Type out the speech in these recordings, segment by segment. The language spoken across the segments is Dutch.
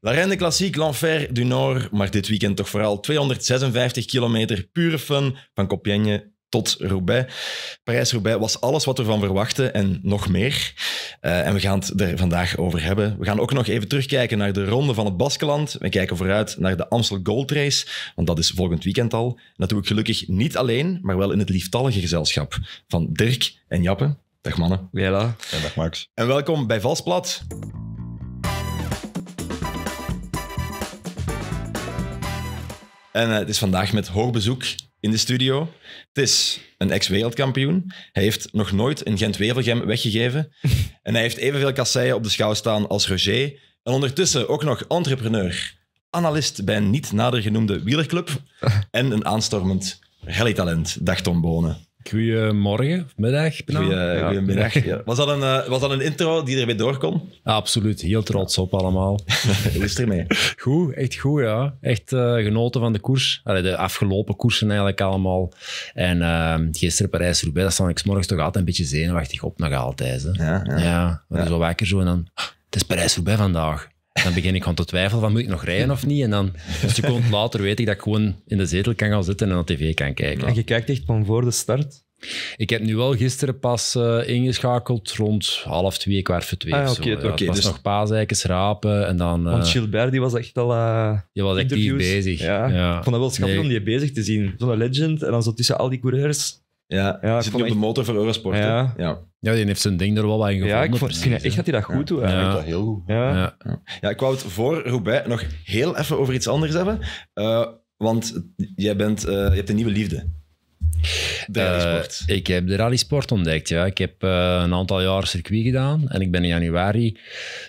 La Reine Klassiek, l'Enfer du Nord, maar dit weekend toch vooral 256 kilometer pure fun van Compiègne tot Roubaix. Parijs-Roubaix was alles wat we van verwachten en nog meer. Eh, en we gaan het er vandaag over hebben. We gaan ook nog even terugkijken naar de ronde van het Baskeland. We kijken vooruit naar de Amstel Gold Race, want dat is volgend weekend al. En dat doe ik gelukkig niet alleen, maar wel in het lieftallige gezelschap van Dirk en Jappe. Dag mannen. en dag Max. En welkom bij Valsplat. En eh, het is vandaag met hoog bezoek in de studio. Het is een ex-wereldkampioen. Hij heeft nog nooit een Gent-Wevelgem weggegeven. en hij heeft evenveel kasseien op de schouw staan als Roger. En ondertussen ook nog entrepreneur, analist bij een niet nader genoemde wielerclub en een aanstormend rallytalent, dacht Tom Bonen. Goedemorgen, middag. Goedemiddag. Was, dat een, eh, was dat een intro die erbij door kon? Ja, absoluut, heel trots op allemaal. Hoe is Goed, echt goed ja. Echt eh, genoten van de koers. Allee, de afgelopen koersen eigenlijk allemaal. En ehm, gisteren Parijs-Roubaix, daar staan ik morgens toch altijd een beetje zenuwachtig op nog altijd. Hè. Ja, ja. ja, zo wakker zo en dan... Ah, het is Parijs-Roubaix vandaag dan begin ik gewoon te twijfelen van moet ik nog rijden of niet? En dan een seconde later weet ik dat ik gewoon in de zetel kan gaan zitten en naar tv kan kijken. En je kijkt echt van voor de start? Ik heb nu wel gisteren pas eh, ingeschakeld rond half twee, kwart voor twee. Ah, oké. Okay, dus... nog paasijkens rapen en dan... Want eh, Gilbert die was echt al uh, eh, was actief bezig. Ja. Ik vond dat wel schattig om die bezig te zien. Zo'n legend en dan zo tussen al die coureurs ja, ja zit op de motor van Eurosport. Ja. Ja. ja, die heeft zijn ding er wel wat in gevonden. Ja, ik vond, ik echt dat hij dat goed doet. Ja, dat heel goed. Ja. Ja. ik wou het voor Roubaix nog heel even over iets anders hebben. Eh, want jij bent, eh, je hebt een nieuwe liefde. De eh, rallysport. ik heb de rallysport ontdekt, ja. Ik heb een aantal jaar circuit gedaan en ik ben in januari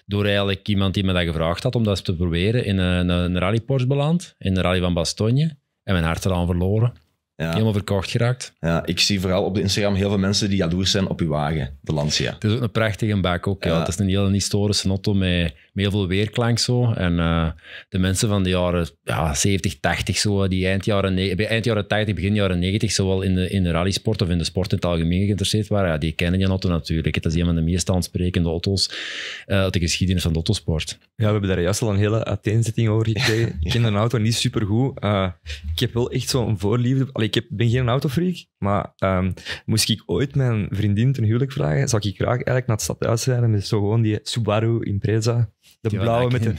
door eigenlijk iemand die me dat gevraagd had om dat te proberen in een, een rallyport beland, in de rally van Bastogne. En mijn hart eraan verloren. Ja. Helemaal verkocht geraakt. Ja, ik zie vooral op de Instagram heel veel mensen die jaloers zijn op uw wagen, de Lancia. Het is ook een prachtige bak ook. Ja. ja. Het is een hele historische auto met met heel veel weerklank zo. En eh, de mensen van de jaren ja, 70, 80, zo, die eind jaren, eind jaren 80, begin jaren 90, zowel in de, in de rallysport of in de sport in het algemeen geïnteresseerd waren, ja, die kennen je auto natuurlijk. het is een van de meest aansprekende auto's eh, uit de geschiedenis van de autosport. Ja, we hebben daar juist al een hele uiteenzetting over gekregen. Ik ken een auto niet supergoed. Uh, ik heb wel echt zo'n voorliefde. Allee, ik ben geen autofreak, maar ehm, moest ik ooit mijn vriendin ten huwelijk vragen, zou ik graag eigenlijk naar het stadhuis rijden met zo gewoon die Subaru Impreza. De blauwe met de...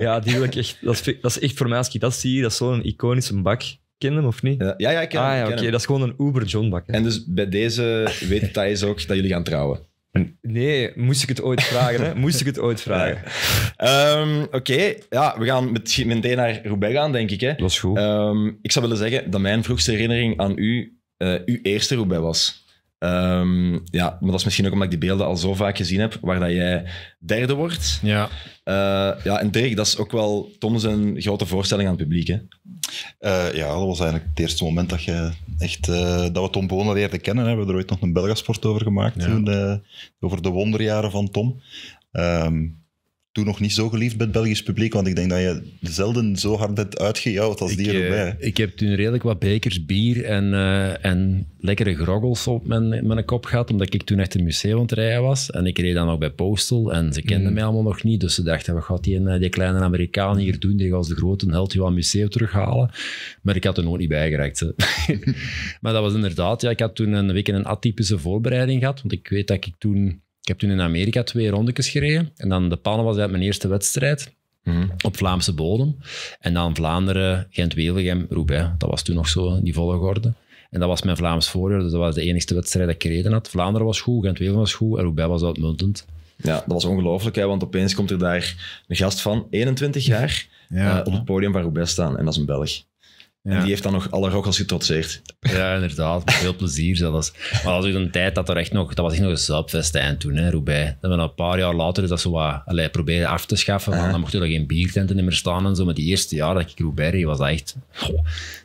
Ja, die wil ik echt... Dat is, echt voor mij, als ik dat zie, dat is zo'n iconische bak. kennen hem of niet? Ja, ja, ik ken ah, hem. oké, dat is gewoon een Uber John bak. Hè. En dus bij deze weet Thijs ook dat jullie gaan trouwen? Nee, moest ik het ooit vragen, hè? Moest ik het ooit vragen. Ehm, oké, ja, we gaan meteen naar Roubaix gaan, denk ik. Hè? Dat is goed. Ehm, ik zou willen zeggen dat mijn vroegste herinnering aan u uh, uw eerste bij was. Ehm, ja, maar dat is misschien ook omdat ik die beelden al zo vaak gezien heb, waar dat jij derde wordt. Ja. Eh, ja, en Dirk, dat is ook wel Tom zijn grote voorstelling aan het publiek, hè? Eh, ja, dat was eigenlijk het eerste moment dat, je echt, dat we Tom Bonen leerden kennen. Hè. We hebben er ooit nog een Belgasport over gemaakt, over de wonderjaren van Tom. Ehm, toen nog niet zo geliefd bij het Belgisch publiek, want ik denk dat je zelden zo hard bent uitgejouwd als die erbij. Eh, ik heb toen redelijk wat bekers bier en, eh, en lekkere groggels op mijn, mijn kop gehad, omdat ik toen echt een museum aan het rijden was. En ik reed dan ook bij Postal en ze kenden mhm. mij allemaal nog niet, dus ze dachten, wat gaat die, eh, die kleine Amerikaan hier doen? Die gaat als de grote held wel een museum terughalen. Maar ik had er nog niet bij maar dat was inderdaad, ja, ik had toen een week een atypische voorbereiding gehad, want ik weet dat ik toen ik heb toen in Amerika twee rondetjes gereden. En dan de pannen was uit mijn eerste wedstrijd. Mhm. Op Vlaamse bodem. En dan Vlaanderen, Gent-Wevelgem, Roubaix. Dat was toen nog zo, in die volgorde. En dat was mijn Vlaams voorjaar, dus dat was de enige wedstrijd dat ik gereden had. Vlaanderen was goed, Gent-Wevelgem was goed en Roubaix was uitmuntend. Ja, dat was ongelooflijk, want opeens komt er daar een gast van, 21 jaar, eh, op het podium van Roubaix staan. En dat is een Belg. En die heeft dan nog alle tot getrotseerd. Ja, inderdaad. Met veel plezier zelfs. Maar als was een tijd dat er echt nog... Dat was echt nog een zuipfestijn toen, hè, Roubaix. Dat we een paar jaar later dus dat zo wat... Allee, probeerden af te schaffen. Uh dan mochten er geen biertenten meer staan en zo. Maar die eerste jaar dat ik Roubaix reed, was dat echt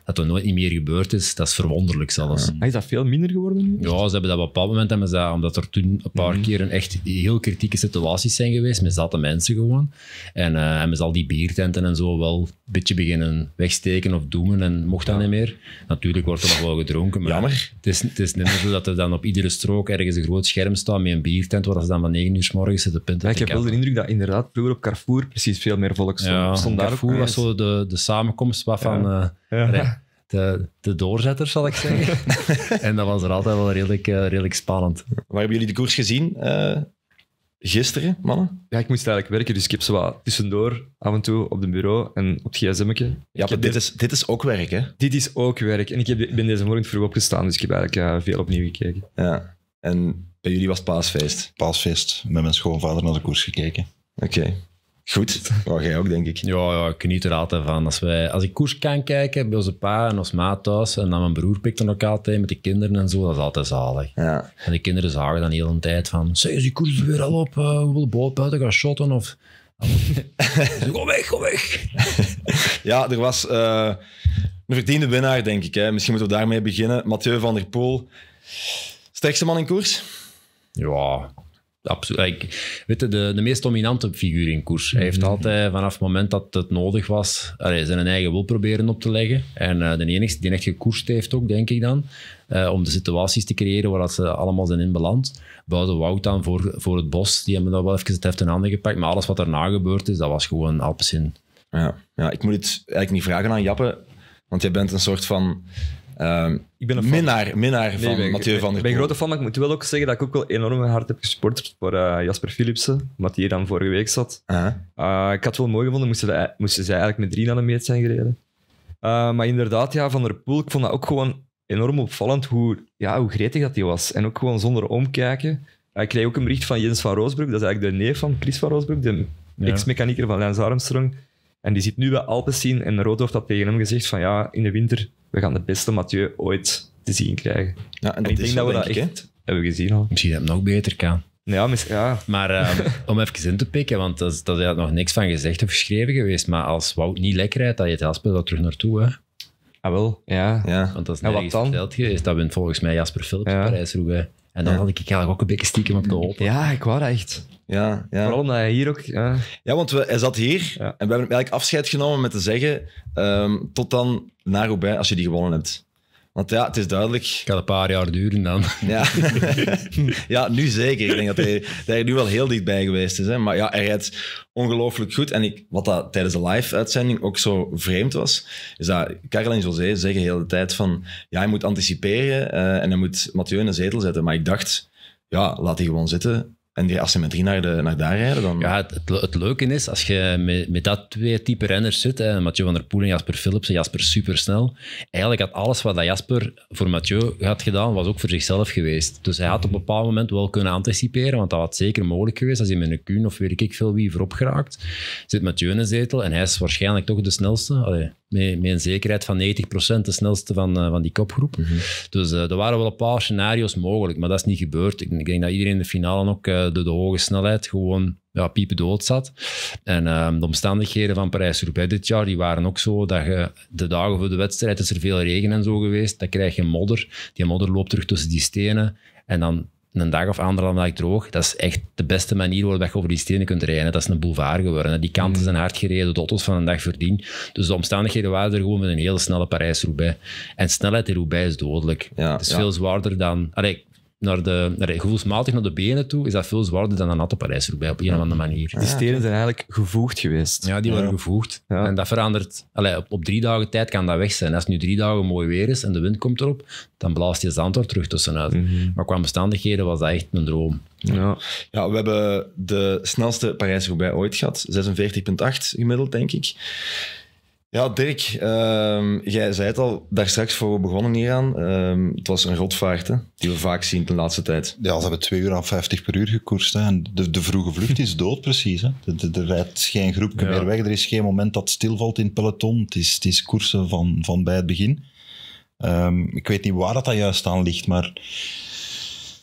dat dat nooit niet meer gebeurd is, dat is verwonderlijk zelfs. Ah. Ah, is dat veel minder geworden nu? Ja, ze hebben dat op een bepaald moment, omdat er toen een paar mhm. keer een echt heel kritieke situaties zijn geweest, met zaten mensen gewoon. En uh, hebben ze al die biertenten en zo wel een beetje beginnen wegsteken of doemen en mocht dat niet meer. Natuurlijk wordt er nog wel gedronken, maar Jammer. Het, is, het niet zo dat er dan op iedere strook ergens een groot scherm staat met een biertent, waar ze dan van 9 uur s morgens zitten punt ja, Ik heb wel de indruk dat inderdaad vroeger op Carrefour precies veel meer volk stond. Ja, Carrefour was zo de, de samenkomst waarvan... Eh, ja. de, de doorzetter, zal ik zeggen. en dat was er altijd wel redelijk, eh, redelijk spannend. Waar hebben jullie de koers gezien? Eh, gisteren, mannen? Ja, ik moest eigenlijk werken, dus ik heb ze wat tussendoor af en toe op de bureau en op het gsm'tje. Ja, dit, is, dit is ook werk, hè? Dit is ook werk. En ik heb, ben deze morgen vroeg opgestaan, dus ik heb eigenlijk eh, veel opnieuw gekeken. Ja, en bij jullie was het paasfeest? Paasfeest. Met mijn schoonvader naar de koers gekeken. Oké. Goed, maar jij ook, denk ik. Ja, ja ik geniet er altijd van. Als, wij, als ik koers kan kijken bij onze pa en ons maat thuis, en dan mijn broer pikt dan ook altijd met de kinderen en zo, dat is altijd zalig. Ja. En de kinderen zagen dan heel een tijd van, zeg, is die koers weer al op? Eh, we willen boot buiten gaan shotten of... go weg, go weg. ja, er was eh, een verdiende winnaar, denk ik. Hè. Misschien moeten we daarmee beginnen. Mathieu van der Poel, sterkste man in koers? Ja, Absoluut. Weet je, de, de meest dominante figuur in koers. Hij heeft mhm. altijd vanaf het moment dat het nodig was, allee, zijn eigen wil proberen op te leggen. En eh, de enige die echt gekoerst heeft ook, denk ik dan, eh, om de situaties te creëren waar dat ze allemaal zijn in beland. Buiten Wout dan voor, voor het bos, die hebben dat wel even het heeft een handen gepakt. Maar alles wat daarna gebeurd is, dat was gewoon Alpecin. Ja, ja, ik moet het eigenlijk niet vragen aan Jappe, want jij bent een soort van Ehm, ik ben een minnaar, minnaar van ben, van der Poel. Ik ben een grote fan, maar ik moet wel ook zeggen dat ik ook wel enorm hard heb gesport voor eh, Jasper Philipsen, wat hier dan vorige week zat. Eh, ik had het wel mooi gevonden, moesten, zij eigenlijk met drie naar de meet zijn gereden. Eh, maar inderdaad, ja, Van der Poel, ik vond dat ook gewoon enorm opvallend hoe, ja, hoe gretig dat hij was. En ook gewoon zonder omkijken. Ik kreeg ook een bericht van Jens van Roosbroek, dat is eigenlijk de neef van Chris van Roosbroek, de ex-mechanieker van Lance Armstrong. En die zit nu bij Alpecin en Roodhoofd had tegen hem gezegd van ja, in de winter, we gaan de beste Mathieu ooit te zien krijgen. Ja, en, ik denk dat we dat echt hebben gezien al. Misschien dat het nog beter kan. Ja, misschien. ja. Maar ehm, om even in te pikken, want dat, dat had nog niks van gezegd of geschreven geweest, maar als Wout niet lekkerheid, dat je het helspel wel terug naartoe, hè? Ah, wel, ja. ja. Want dat is nergens ja, verteld geweest. Dat wint volgens mij Jasper Philips ja. parijs En dan had ik eigenlijk ook een beetje stiekem op de hoop. Ja, ik wou dat echt. Ja, ja. Vooral omdat hij hier ook... Ja, want we, hij zat hier en we hebben eigenlijk afscheid genomen met te zeggen ehm, tot dan naar Roubaix als je die gewonnen hebt. Want ja, het is duidelijk... Het gaat een paar jaar duren dan. Ja, ja nu zeker. Ik denk dat hij, dat hij nu wel heel dichtbij geweest is. Hè. Maar ja, hij rijdt ongelooflijk goed. En ik, wat dat tijdens de live-uitzending ook zo vreemd was, is dat Caroline José zeggen heel de tijd van ja, hij moet anticiperen eh, en hij moet Mathieu in een zetel zetten. Maar ik dacht, ja, laat hij gewoon zitten. En die, als ze met drie naar, de, naar daar rijden, dan... Ja, het, het, leuke is, als je met, met dat twee type renners zit, hè, Mathieu van der Poel en Jasper Philipsen, Jasper super snel eigenlijk had alles wat dat Jasper voor Mathieu had gedaan, was ook voor zichzelf geweest. Dus hij had op een bepaald moment wel kunnen anticiperen, want dat had zeker mogelijk geweest als hij met een kun of weet ik veel wie voorop geraakt. Zit Mathieu in een zetel en hij is waarschijnlijk toch de snelste. met, met, een zekerheid van 90% de snelste van, eh, van die kopgroep. Mhm. Dus eh, er waren wel een paar scenario's mogelijk, maar dat is niet gebeurd. Ik, denk dat iedereen in de finale ook... Eh, eh, de, hoge snelheid gewoon ja, piepen dood zat. En ehm, de omstandigheden van Parijs-Roubaix dit jaar, die waren ook zo dat je de dagen voor de wedstrijd, is er veel regen en zo geweest, dan krijg je modder. Die modder loopt terug tussen die stenen en dan een dag of anderhalf dag droog. Dat is echt de beste manier waarop je over die stenen kunt rijden. Dat is een boulevard geworden. Die kanten mm. zijn hard gereden, de auto's van een dag verdien. Dus de omstandigheden waren er gewoon met een hele snelle Parijs-Roubaix. En snelheid in Roubaix is dodelijk. het is veel zwaarder dan... Allee, naar de, naar de, gevoelsmatig naar de benen toe, is dat veel zwaarder dan een natte parijs op een of andere manier. Die ah, stenen zijn eigenlijk gevoegd geweest. Ja, die waren gevoegd. En dat verandert. Allee, op, drie dagen tijd kan dat weg zijn. Als het nu drie dagen mooi weer is en de wind komt erop, dan blaast je zand er terug tussenuit. Mm Maar qua omstandigheden was dat echt mijn droom. Ja. ja, we hebben de snelste parijs ooit gehad. 46,8 gemiddeld, denk ik. Ja, Dirk, ehm, jij zei het al daar straks voor we begonnen hieraan. Ehm, het was een rotvaart hè, die we vaak zien de laatste tijd. Ja, ze hebben 2 uur aan 50 per uur gekoerst. En de, de vroege vlucht is dood, precies. Hè. Er, rijdt geen groepje meer weg. Er is geen moment dat stilvalt in het peloton. Het is, het is koersen van, van bij het begin. Ehm, ik weet niet waar dat, dat juist aan ligt, maar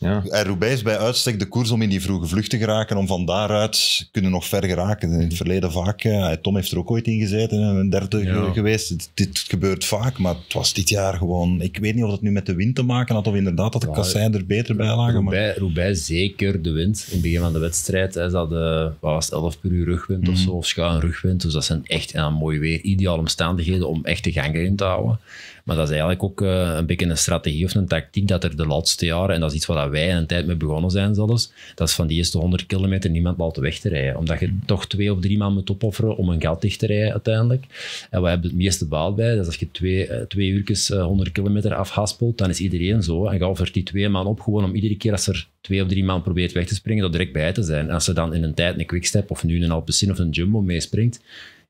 ja. En Roubaix is bij uitstek de koers om in die vroege vlucht te geraken, om van daaruit kunnen nog ver geraken. In het verleden vaak, Tom heeft er ook ooit in gezeten, een derde geweest. Dit, gebeurt vaak, maar het was dit jaar gewoon... Ik weet niet of dat nu met de wind te maken had, of inderdaad dat de kasseien er beter bij lagen. Roubaix, maar... zeker de wind. In het begin van de wedstrijd, hè, ze hadden was 11 per uur rugwind of mhm. zo, of schuin rugwind. Dus dat zijn echt, een mooi weer, ideale omstandigheden om echt de gang erin te houden. Maar dat is eigenlijk ook eh, een beetje een strategie of een tactiek dat er de laatste jaren, en dat is iets waar wij in een tijd mee begonnen zijn zelfs, dat is van die eerste 100 kilometer niemand laten weg te rijden. Omdat je toch twee of drie man moet opofferen om een gat dicht te rijden uiteindelijk. En we hebben het meeste baat bij, dat is als je twee, uh, twee uurtjes 100 eh, kilometer afhaspelt, dan is iedereen zo. En ga over die twee man op, gewoon om iedere keer als er twee of drie man probeert weg te springen, dat direct bij te zijn. En als ze dan in een tijd een quickstep of nu een Alpecin of een Jumbo meespringt,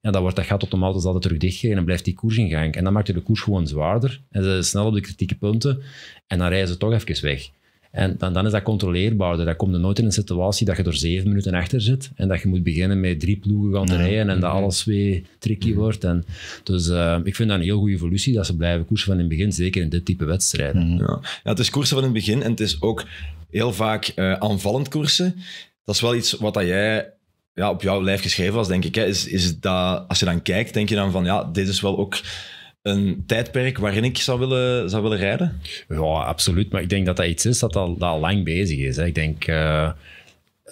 ja, dan wordt dat gat automatisch altijd terug dichtgegaan en dan blijft die koers in gang. En dan maakt je de koers gewoon zwaarder en ze snel op de kritieke punten en dan rijden ze toch even weg. En dan, dan is dat controleerbaarder. Dan komt er nooit in een situatie dat je er zeven minuten achter zit en dat je moet beginnen met drie ploegen gaan te rijden en dat alles weer tricky wordt. En, dus eh, ik vind dat een heel goede evolutie dat ze blijven koersen van in het begin, zeker in dit type wedstrijden. Mhm. ja. ja. het is koersen van in het begin en het is ook heel vaak eh, aanvallend koersen. Dat is wel iets wat dat jij ja, op jouw lijf geschreven was, denk ik. Hè, is, is dat, als je dan kijkt, denk je dan van ja, dit is wel ook een tijdperk waarin ik zou willen, zou willen rijden? Ja, absoluut. Maar ik denk dat dat iets is dat al, dat al lang bezig is. Hè. Ik denk. Eh,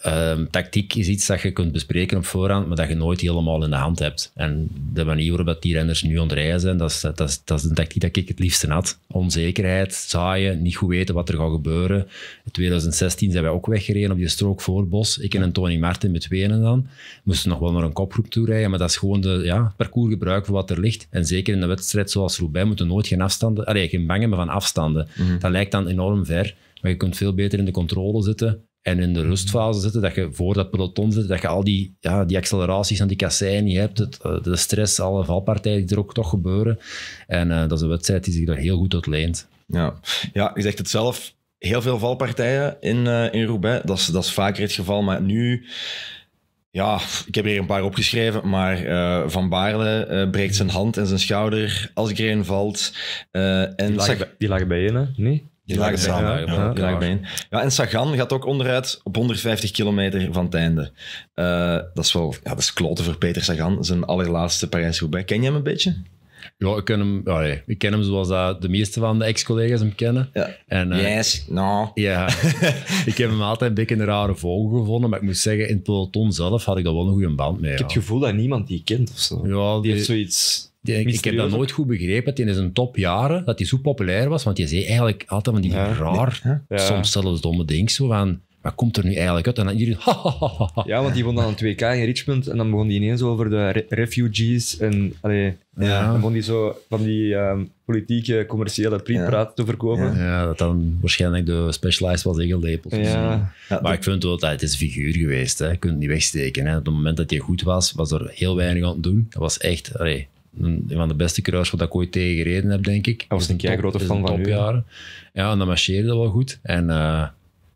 Um, tactiek is iets dat je kunt bespreken op voorhand, maar dat je nooit helemaal in de hand hebt. En de manier waarop die renners nu aan het rijden zijn, dat is, dat, dat is een tactiek dat ik het liefste had. Onzekerheid, zaaien, niet goed weten wat er gaat gebeuren. In 2016 zijn wij ook weggereden op die strook voor Bos. Ik en Tony Martin met wenen dan. Moesten nog wel naar een kopgroep toe rijden, maar dat is gewoon de, ja, parcours gebruiken voor wat er ligt. En zeker in een wedstrijd zoals Roubaix moeten nooit geen afstanden, allee, geen bangen, maar van afstanden. Mhm. Dat lijkt dan enorm ver. Maar je kunt veel beter in de controle zitten en in de mhm. rustfase zitten, dat je voor dat peloton zit, dat je al die, ja, die acceleraties aan die kasseien niet hebt, het, eh, de stress, alle valpartijen die er ook toch gebeuren. En eh, dat is een wedstrijd die zich daar heel goed tot leent. Ja. ja, je zegt het zelf, heel veel valpartijen in, uh, in Roubaix, dat is, dat is vaker het geval, maar nu... Ja, ik heb er hier een paar opgeschreven, maar Van Baarle breekt zijn hand en zijn schouder als Green valt. Uh, en die, lagen, bij je, hè? Nee? Je mag het ja, ja, Ja, en Sagan gaat ook onderuit op 150 kilometer van het einde. Eh, dat is wel, ja, dat is kloten voor Peter Sagan, zijn allerlaatste Parijs-Roubaix. Ken je hem een beetje? Ja, ik ken hem, oh nee, hem zoals dat de meeste van de ex-collega's hem kennen. Ja. En, uh, yes, no. Ja, ik heb hem altijd een beetje een rare vogel gevonden, maar ik moet zeggen, in het peloton zelf had ik daar wel een goede band mee. Ik heb het gevoel dat niemand die kent of zo. Ja, die, die heeft zoiets... Ik heb dat nooit goed begrepen. Het in zijn topjaren, dat hij zo populair was. Want je zei eigenlijk altijd van die raar, soms zelfs domme dingen. Zo van, wat komt er nu eigenlijk uit? En dan iedereen, Ja, want die vond dan een 2K in Richmond. En dan begon die ineens over de refugees. En dan begon die zo van die ehm, politieke, commerciële prietpraat te verkopen. Ja. dat dan waarschijnlijk de Specialized was ingelepeld. Ja. maar ik vind wel dat het is een figuur geweest. Hè. Je kunt het niet wegsteken. Hè. Op het moment dat hij goed was, was er heel weinig aan te doen. Dat was echt een van de beste kruis wat ik ooit tegen gereden heb, denk ik. Dat was een keer grote fan van Topjaren. Ja, en dat marcheerde wel goed. En eh,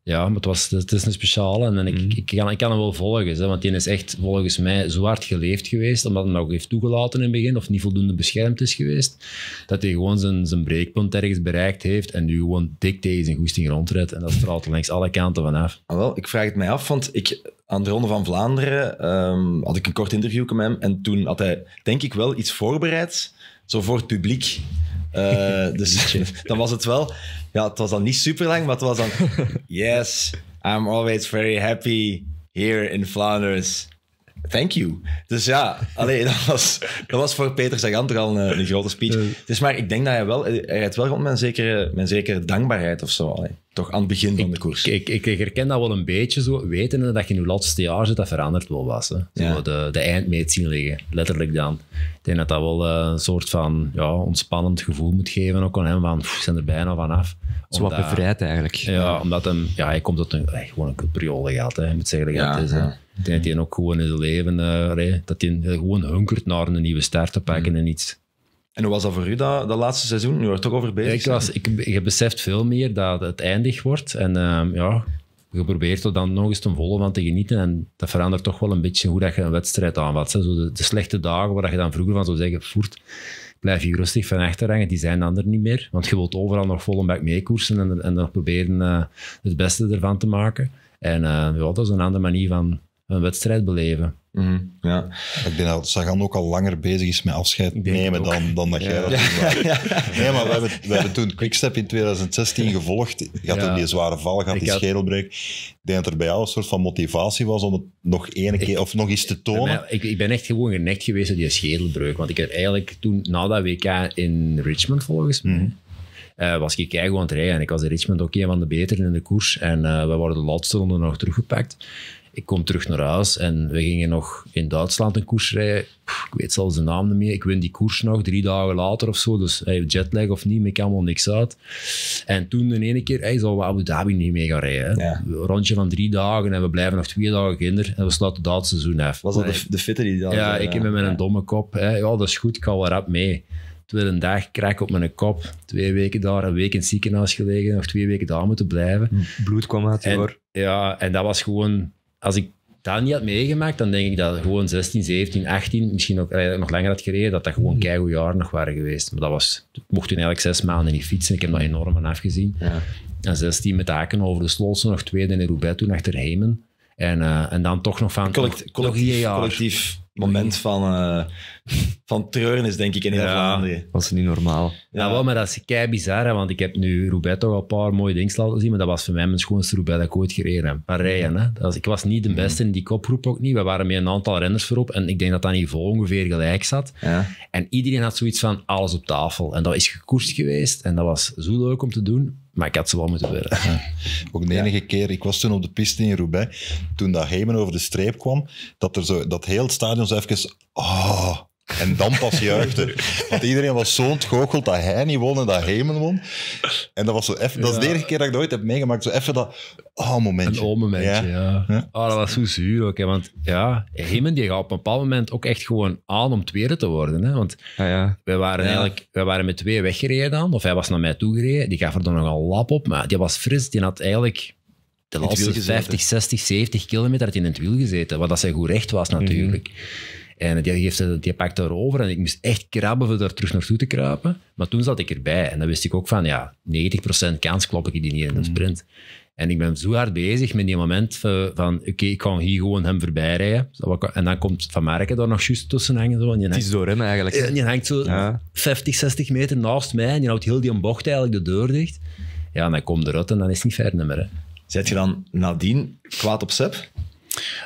ja, maar het, was, het is een speciale en ik, mhm. ik, kan, ik kan hem wel volgen. want die is echt volgens mij zo hard geleefd geweest, omdat hij nog heeft toegelaten in het begin of niet voldoende beschermd is geweest, dat hij gewoon zijn, zijn breekpunt ergens bereikt heeft en nu gewoon dik tegen zijn goesting rondredt. En dat straalt langs alle kanten vanaf. Ah, wel, ik vraag het mij af, want ik, aan de Ronde van Vlaanderen ehm, had ik een kort interview met hem en toen had hij denk ik wel iets voorbereid, zo voor het publiek. Uh, dus dan was het wel. Ja, het was dan niet super lang, maar het was dan. Yes, I'm always very happy here in Flanders. Thank you. Dus ja, alleen dat, was, dat was voor Peter Sagan toch al een, grote speech. Dus maar ik denk dat hij wel, hij had wel rond mijn zekere, mijn zekere dankbaarheid of zo toch aan het begin van de koers. Ik, ik, ik, herken dat wel een beetje, zo, wetende dat je in je laatste jaar zit, dat veranderd wel was. Hè. Zo, ja. de, de eindmeet zien liggen, letterlijk dan. Ik denk dat dat wel eh, een soort van ja, ontspannend gevoel moet geven ook aan hem, van pff, zijn er bijna vanaf. Zo wat bevrijd eigenlijk. Ja, omdat hem, ja, hij komt tot een, eh, gewoon een periode gehad, moet zeggen dat is. Eh, ik denk dat hij ook gewoon in zijn leven, uh, dat hij gewoon hunkert naar een nieuwe start te pakken mm. en iets en hoe was dat voor u, dat, dat laatste seizoen? Nu wordt toch over bezig ik, was, ik, beseft veel meer dat het eindig wordt. En ehm, ja, je probeert er dan nog eens ten volle van te genieten. En dat verandert toch wel een beetje hoe dat je een wedstrijd aanvat. Zo de, slechte dagen waar je dan vroeger van zou zeggen, voert, blijf je rustig van achterhangen, die zijn dan er niet meer. Want je wilt overal nog vol een bak meekoersen en, en dan proberen uh, het beste ervan te maken. En eh, ja, dat is een andere manier van een wedstrijd beleven. Mhm, ja. Ik denk dat Sagan ook al langer bezig is met afscheid nemen dan, dan dat jij dat doet. Ja. Nee, maar we hebben, we hebben toen Quickstep in 2016 gevolgd. Je had die zware val, je had die schedelbreuk. Ik denk dat er bij jou een soort van motivatie was om het nog één keer of nog eens te tonen. ik, ik, ben echt gewoon genekt geweest die schedelbreuk. Want ik heb eigenlijk toen, na dat WK in Richmond volgens mij... Mhm. Eh, was ik eigenlijk aan het rijden. En ik was in Richmond ook een van de beteren in de koers. En eh, we worden de laatste ronde nog teruggepakt. Ik kom terug naar huis en we gingen nog in Duitsland een koers rijden. ik weet zelfs de naam niet meer. Ik win die koers nog drie dagen later of zo. Dus hey, jetlag of niet, maakt allemaal niks uit. En toen in ene keer, hey, zal Abu Dhabi niet mee gaan rijden. Een rondje van drie dagen en we blijven nog twee dagen kinder. En we sluiten het Duitse seizoen af. Was oh, dat dus de, fitter fitte die dat Ja, ik heb met een domme kop. ja, dat is goed, ik ga wel rap mee een dag krak op mijn kop. Twee weken daar, een week in het ziekenhuis gelegen, nog twee weken daar moeten blijven. Bloed kwam uit, hoor. Ja, en dat was gewoon als ik dat niet had meegemaakt, dan denk ik dat gewoon 16, 17, 18, misschien ook, eh, nog langer had gereden, dat dat gewoon mhm. keigoed jaar nog waren geweest. Maar dat was, ik mocht toen eigenlijk zes maanden niet fietsen. Ik heb dat enorm aan afgezien. Ja. En 16 met Aken over de Slolsen, nog tweede in de Roubaix, toen achter Hemen. En, eh, en dan toch nog van... collectief, moment van, uh, van treurnis, denk ik, in heel Vlaanderen. Dat is niet normaal. Ja, wel, maar dat is kei bizar, hè, want ik heb nu Roubaix toch al een paar mooie dingen laten zien, maar dat was voor mij mijn schoonste Roubaix dat ik ooit gereden heb. Parijen, hè. Dat ik was niet de mm. beste in die kopgroep ook niet. We waren met een aantal renners voorop en ik denk dat dat niveau ongeveer gelijk zat. Ja. En iedereen had zoiets van alles op tafel. En dat is gekoerst geweest en dat was zo leuk om te doen. Maar ik had ze wel moeten willen. Ook de enige keer, ik was toen op de piste in Roubaix, toen dat Heyman over de streep kwam, dat, er zo, dat heel stadion zo even... Oh, en dan pas juichte. Want iedereen was zo ontgoocheld dat hij niet won en dat Hemen won. En dat was zo effen. Dat is de enige keer dat ik dat ooit heb meegemaakt. Zo even dat oh momentje. Een oh momentje, ja. Oh, dat was zo zuur ook. want ja, Hemen die gaat op een bepaald moment ook echt gewoon aan om tweede te worden. Hè, want we ah, ja. wij, waren eigenlijk, waren met twee weggereden dan. Of hij was naar mij toe gereden. Die gaf er dan nog een lap op. Maar die was fris. Die had eigenlijk de laatste 50, 60, 70 kilometer in het wiel gezeten. Wat dat zijn goed recht was natuurlijk. Mhm. En die, heeft, die pakte erover en ik moest echt krabben om daar terug naartoe te kruipen. Maar toen zat ik erbij en dan wist ik ook van, ja, 90% kans klop ik die niet in een sprint. Mhm. En ik ben zo hard bezig met die moment van, oké, ik kan hier gewoon hem voorbij rijden. En dan komt Van Marken daar nog juist tussen hangen. Zo, en hangt, is door eigenlijk. En je hangt zo 50, 60 meter naast mij en je houdt heel die bocht eigenlijk de deur dicht. Ja, en dan komt de rot en dan is het niet verder meer. Zet je dan nadien kwaad op Sepp?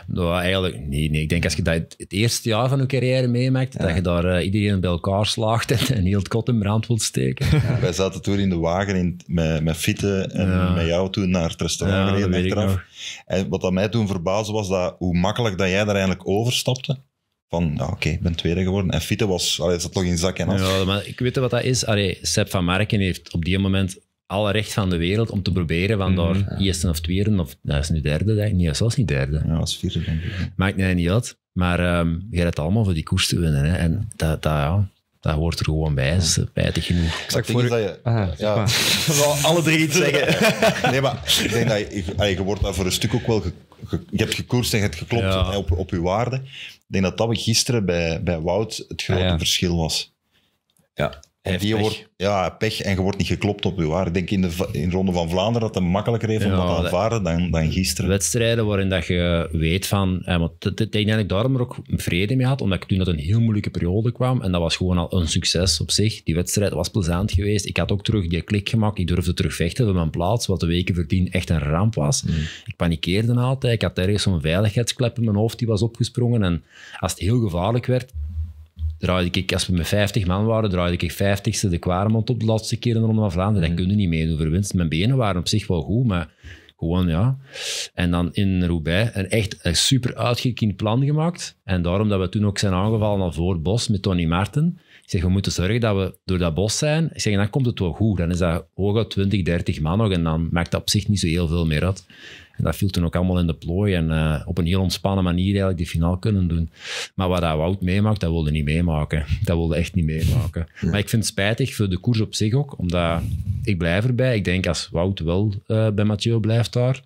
Nou, eigenlijk niet. Nee. Ik denk als je dat het eerste jaar van je carrière meemaakt, dat je daar eh, iedereen bij elkaar slaagt en, heel het kot in brand wilt steken. Ja. Wij zaten toen in de wagen in, met, met fietsen en met jou toen naar het restaurant gereden En wat dat mij toen verbazen was dat hoe makkelijk dat jij daar eigenlijk overstapte van oké, ik ben tweede geworden. En Fiete was, allee, zat toch in zak en af. Ja, maar ik weet wat dat is. Allee, Seb van Marken heeft op die moment alle recht van de wereld om te proberen van door mhm. eerste of tweede, of dat is nu derde, denk ik. Nee, zelfs niet derde. Ja, als vierde, denk ik. Maakt mij niet uit. Maar ehm, je hebt het allemaal voor die koers te winnen. Hè. En dat, dat, ja, dat hoort er gewoon bij, dat is spijtig genoeg. Ik zag voor... dat je... Ah, ja. alle drie iets zeggen. nee, maar ik denk dat je, je wordt daar voor een stuk ook wel... je hebt gekoerst en je hebt geklopt op, op je waarde. Ik denk dat dat gisteren bij, bij Wout het grote ah, verschil was. Ja die Wordt, ja, pech en je wordt niet geklopt op je waar. Ik denk in de, in Ronde van Vlaanderen dat het makkelijker heeft om te aanvaarden dan, dan gisteren. Wedstrijden waarin dat je weet van... Eh, het want ik denk dat ik daarom er ook vrede mee had, omdat ik toen dat een heel moeilijke periode kwam. En dat was gewoon al een succes op zich. Die wedstrijd was plezant geweest. Ik had ook terug die klik gemaakt. Ik durfde terug vechten voor mijn plaats, wat de weken verdien echt een ramp was. Mm. Ik panikeerde altijd. Ik had ergens zo'n veiligheidsklep in mijn hoofd die was opgesprongen. En als het heel gevaarlijk werd, draaide ik, als we met 50 man waren, draaide ik 50ste de Kwaremond op de laatste keer in de van Vlaanderen. Dat mm. kun je niet meedoen voor winst. Mijn benen waren op zich wel goed, maar gewoon ja. En dan in Roubaix een echt een super uitgekiend plan gemaakt. En daarom dat we toen ook zijn aangevallen al voor het bos met Tony Marten. Ik zeg, we moeten zorgen dat we door dat bos zijn. Ik zeg, dan komt het wel goed. Dan is dat hooguit 20, 30 man nog en dan maakt dat op zich niet zo heel veel meer uit. En dat viel toen ook allemaal in de plooi. En eh, op een heel ontspannen manier eigenlijk die finaal kunnen doen. Maar wat dat Wout meemaakt, dat wilde niet meemaken. Dat wilde echt niet meemaken. Maar ik vind het spijtig voor de koers op zich ook, omdat ik blijf erbij. Ik denk als Wout wel eh, bij Mathieu blijft daar,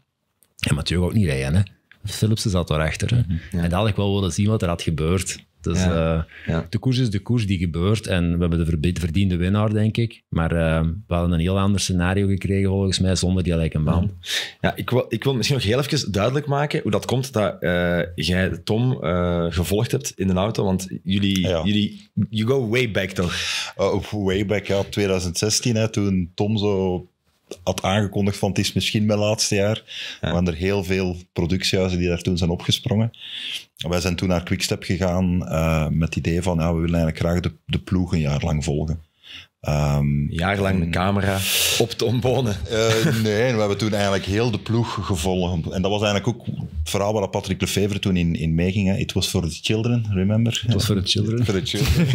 en Mathieu ook niet rijden, hè. Philipsen zat daarachter. Mhm. achter. En dat had ik wel willen zien wat er had gebeurd. Dus eh, ja. de koers is de koers die gebeurt. En we hebben de verdiende winnaar, denk ik. Maar eh, we hadden een heel ander scenario gekregen, volgens mij, zonder die gelijke band. Ja, ik wil, ik wil misschien nog heel even duidelijk maken hoe dat komt dat eh, jij Tom gevolgd hebt in de auto. Want jullie, jullie you go way back, toch? way back, ja. 2016, hè, toen Tom zo had aangekondigd van het is misschien mijn laatste jaar. Ja. waren er heel veel productiehuizen die daar toen zijn opgesprongen. Wij zijn toen naar Quickstep gegaan eh, met het idee van ja, we willen eigenlijk graag de, de ploeg een jaar lang volgen. Um, ehm, Jaarlang de camera op te ontbonen. Uh, nee, we hebben toen eigenlijk heel de ploeg gevolgd. En dat was eigenlijk ook het verhaal waar Patrick Lefevre toen in, in meeging. Hè. It was for the children, remember? Het was voor de children. For the children.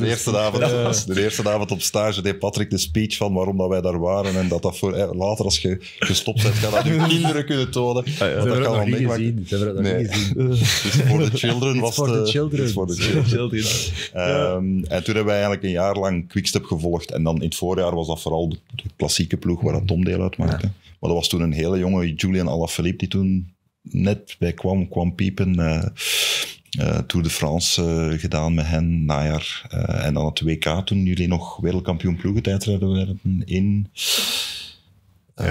de, eerste avond, de eerste avond op stage deed Patrick de speech van waarom dat wij daar waren. En dat dat voor, later, als je gestopt bent, gaat dat je kinderen kunnen tonen. Ah dat, kan wel meemaken. hebben dat niet gezien. Dus voor de children was het. Voor de children. for the children. en toen hebben wij eigenlijk een jaar lang Quickstep gevolgd. En dan in het voorjaar was dat vooral de, klassieke ploeg waar dat Tom deel uit Maar dat was toen een hele jonge Julian Alaphilippe die toen net bij kwam, kwam piepen. Eh, eh, Tour de France eh, gedaan met hen, najaar. en dan het WK toen jullie nog wereldkampioen ploegentijdrijden werden in... 16.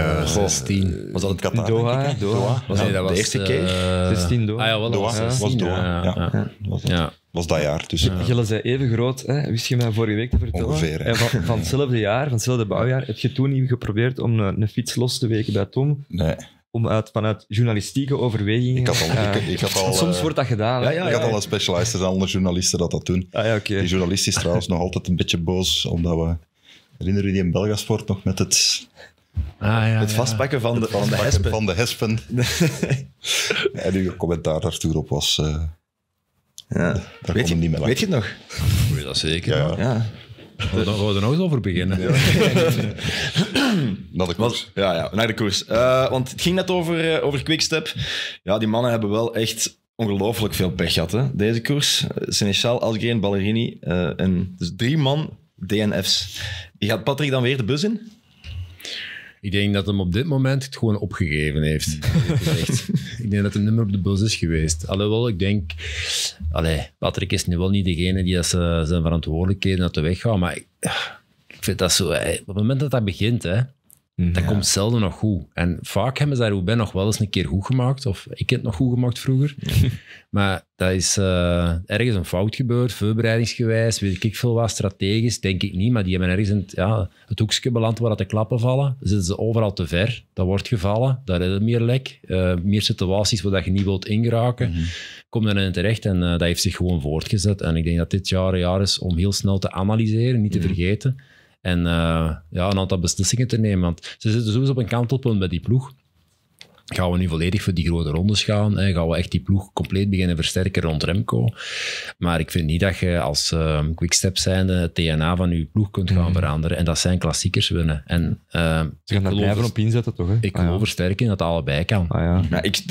Eh, eh, was dat het Qatar? Doha, dat was de eerste eh, keer. 16 Doha. Ah ja, wel, Was, Doha. Ja, Was, dat. was dat jaar. Dus. Gilles zei even groot, hè? wist je mij vorige week te vertellen. Ongeveer. En van, van, hetzelfde jaar, van hetzelfde bouwjaar, heb je toen niet geprobeerd om een, een fiets los te weken bij Tom? Nee om uit, vanuit journalistieke overwegingen. Ik had al, soms wordt dat gedaan. Ja, ja, ja, ik had al een specialist, er andere journalisten dat dat doen. Ah, okay. Die journalist is trouwens nog altijd een beetje boos, omdat we. herinneren je die in Belgasport nog met het Ah, ja, het vastpakken van, de, van, de hespen. Van de hespen. en uw commentaar daartoe op was... Uh, ja. weet, je, niet meer weet je het nog? Moet je dat zeker? Ja. gaan we er nog over beginnen. Ja. naar de koers. Ja, ja de koers. want het ging net over, uh, over Quickstep. Ja, die mannen hebben wel echt ongelooflijk veel pech gehad, hè? deze koers. Eh, Senechal, geen Ballerini. en dus drie man DNF's. Gaat Patrick dan weer de bus in? Ik denk dat hem op dit moment het gewoon opgegeven heeft. ik denk dat het nummer op de bus is geweest. Alhoewel, ik denk... Allee, Patrick is nu wel niet degene die dat zijn verantwoordelijkheden uit de weg gaat, maar ik, ik vind dat zo... Op het moment dat dat begint, hè, dat komt zelden nog goed. En vaak hebben ze daar Roubaix nog wel eens een keer goed gemaakt. Of ik heb het nog goed gemaakt vroeger. Maar dat is eh, ergens een fout gebeurd, voorbereidingsgewijs, weet ik veel wat, strategisch, denk ik niet. Maar die hebben ergens het, ja, het hoekje beland waar de klappen vallen. Dan zitten ze overal te ver. Dat wordt gevallen, daar is meer lek. Eh, meer situaties waar dat je niet wilt ingeraken. komt -hmm. Kom daarin terecht en eh, dat heeft zich gewoon voortgezet. En ik denk dat dit jaar een jaar is om heel snel te analyseren, niet te mhm. vergeten. En eh, ja, een aantal beslissingen te nemen. Want ze zitten sowieso op een kantelpunt met die ploeg. Gaan we nu volledig voor die grote rondes gaan? Hè? Gaan we echt die ploeg compleet beginnen versterken rond Remco? Maar ik vind niet dat je als quick ehm, quickstep zijnde het DNA van je ploeg kunt gaan mhm. veranderen. En dat zijn klassiekers winnen. En, uh, Ze gaan daar blijven dus- op inzetten, toch? Hè? Ik hoop ah, dat het allebei kan. Ah, ja. ik,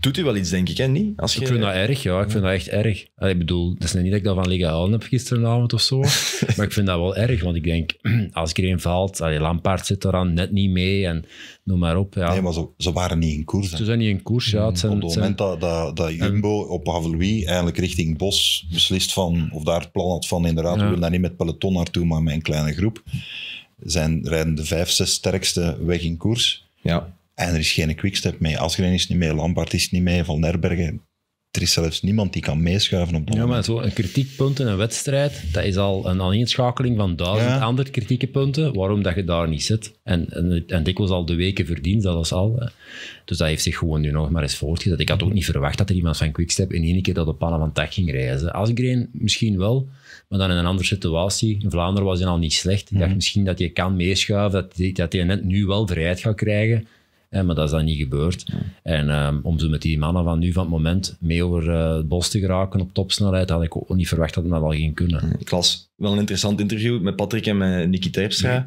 doet u wel iets, denk ik, hè? Niet? Als je... Ik vind dat erg, ja. Ik vind dat echt erg. Allee, ik bedoel, dat is niet dat ik van Liga halen heb gisteravond of zo. maar ik vind dat wel erg, want ik denk, als ik erin valt, allee, Lampaard zit eraan net niet mee en noem maar op. Ja. Nee, maar ze, ze waren niet in koers. Ze zijn niet in koers, ja. Het mm. zijn, op het moment dat, dat, Jumbo op Haveloui eigenlijk richting Bos beslist van, of daar het plan had van, inderdaad, we willen daar niet met peloton naartoe, maar met een kleine groep, zijn, rijden de vijf, zes sterkste weg in koers. Ja. En er is geen quickstep mee. Asgreen is niet mee, Lampard is niet mee, Van Nerbergen. Er is zelfs niemand die kan meeschuiven op dat Ja, maar zo'n kritiekpunt in een wedstrijd, dat is al een aaneenschakeling van duizend andere kritieke punten, waarom dat je daar niet zit. En, en, en dikwijls al de weken verdiend, dat was al. Dus dat heeft zich gewoon nu nog maar eens voortgezet. Ik had ook niet verwacht dat er iemand van Quickstep in één keer dat op van ging reizen. Asgreen misschien wel, maar dan in een andere situatie. In Vlaanderen was hij al niet slecht. Ik dacht mhm. misschien dat je kan meeschuiven, dat, dat hij net nu wel vrijheid gaat krijgen maar dat is dan niet gebeurd. En ehm, om zo met die mannen van nu van het moment mee over eh, het bos te geraken op topsnelheid, had ik ook niet verwacht dat we dat wel ging kunnen. Ik las wel een interessant interview met Patrick en met Nicky Terpstra.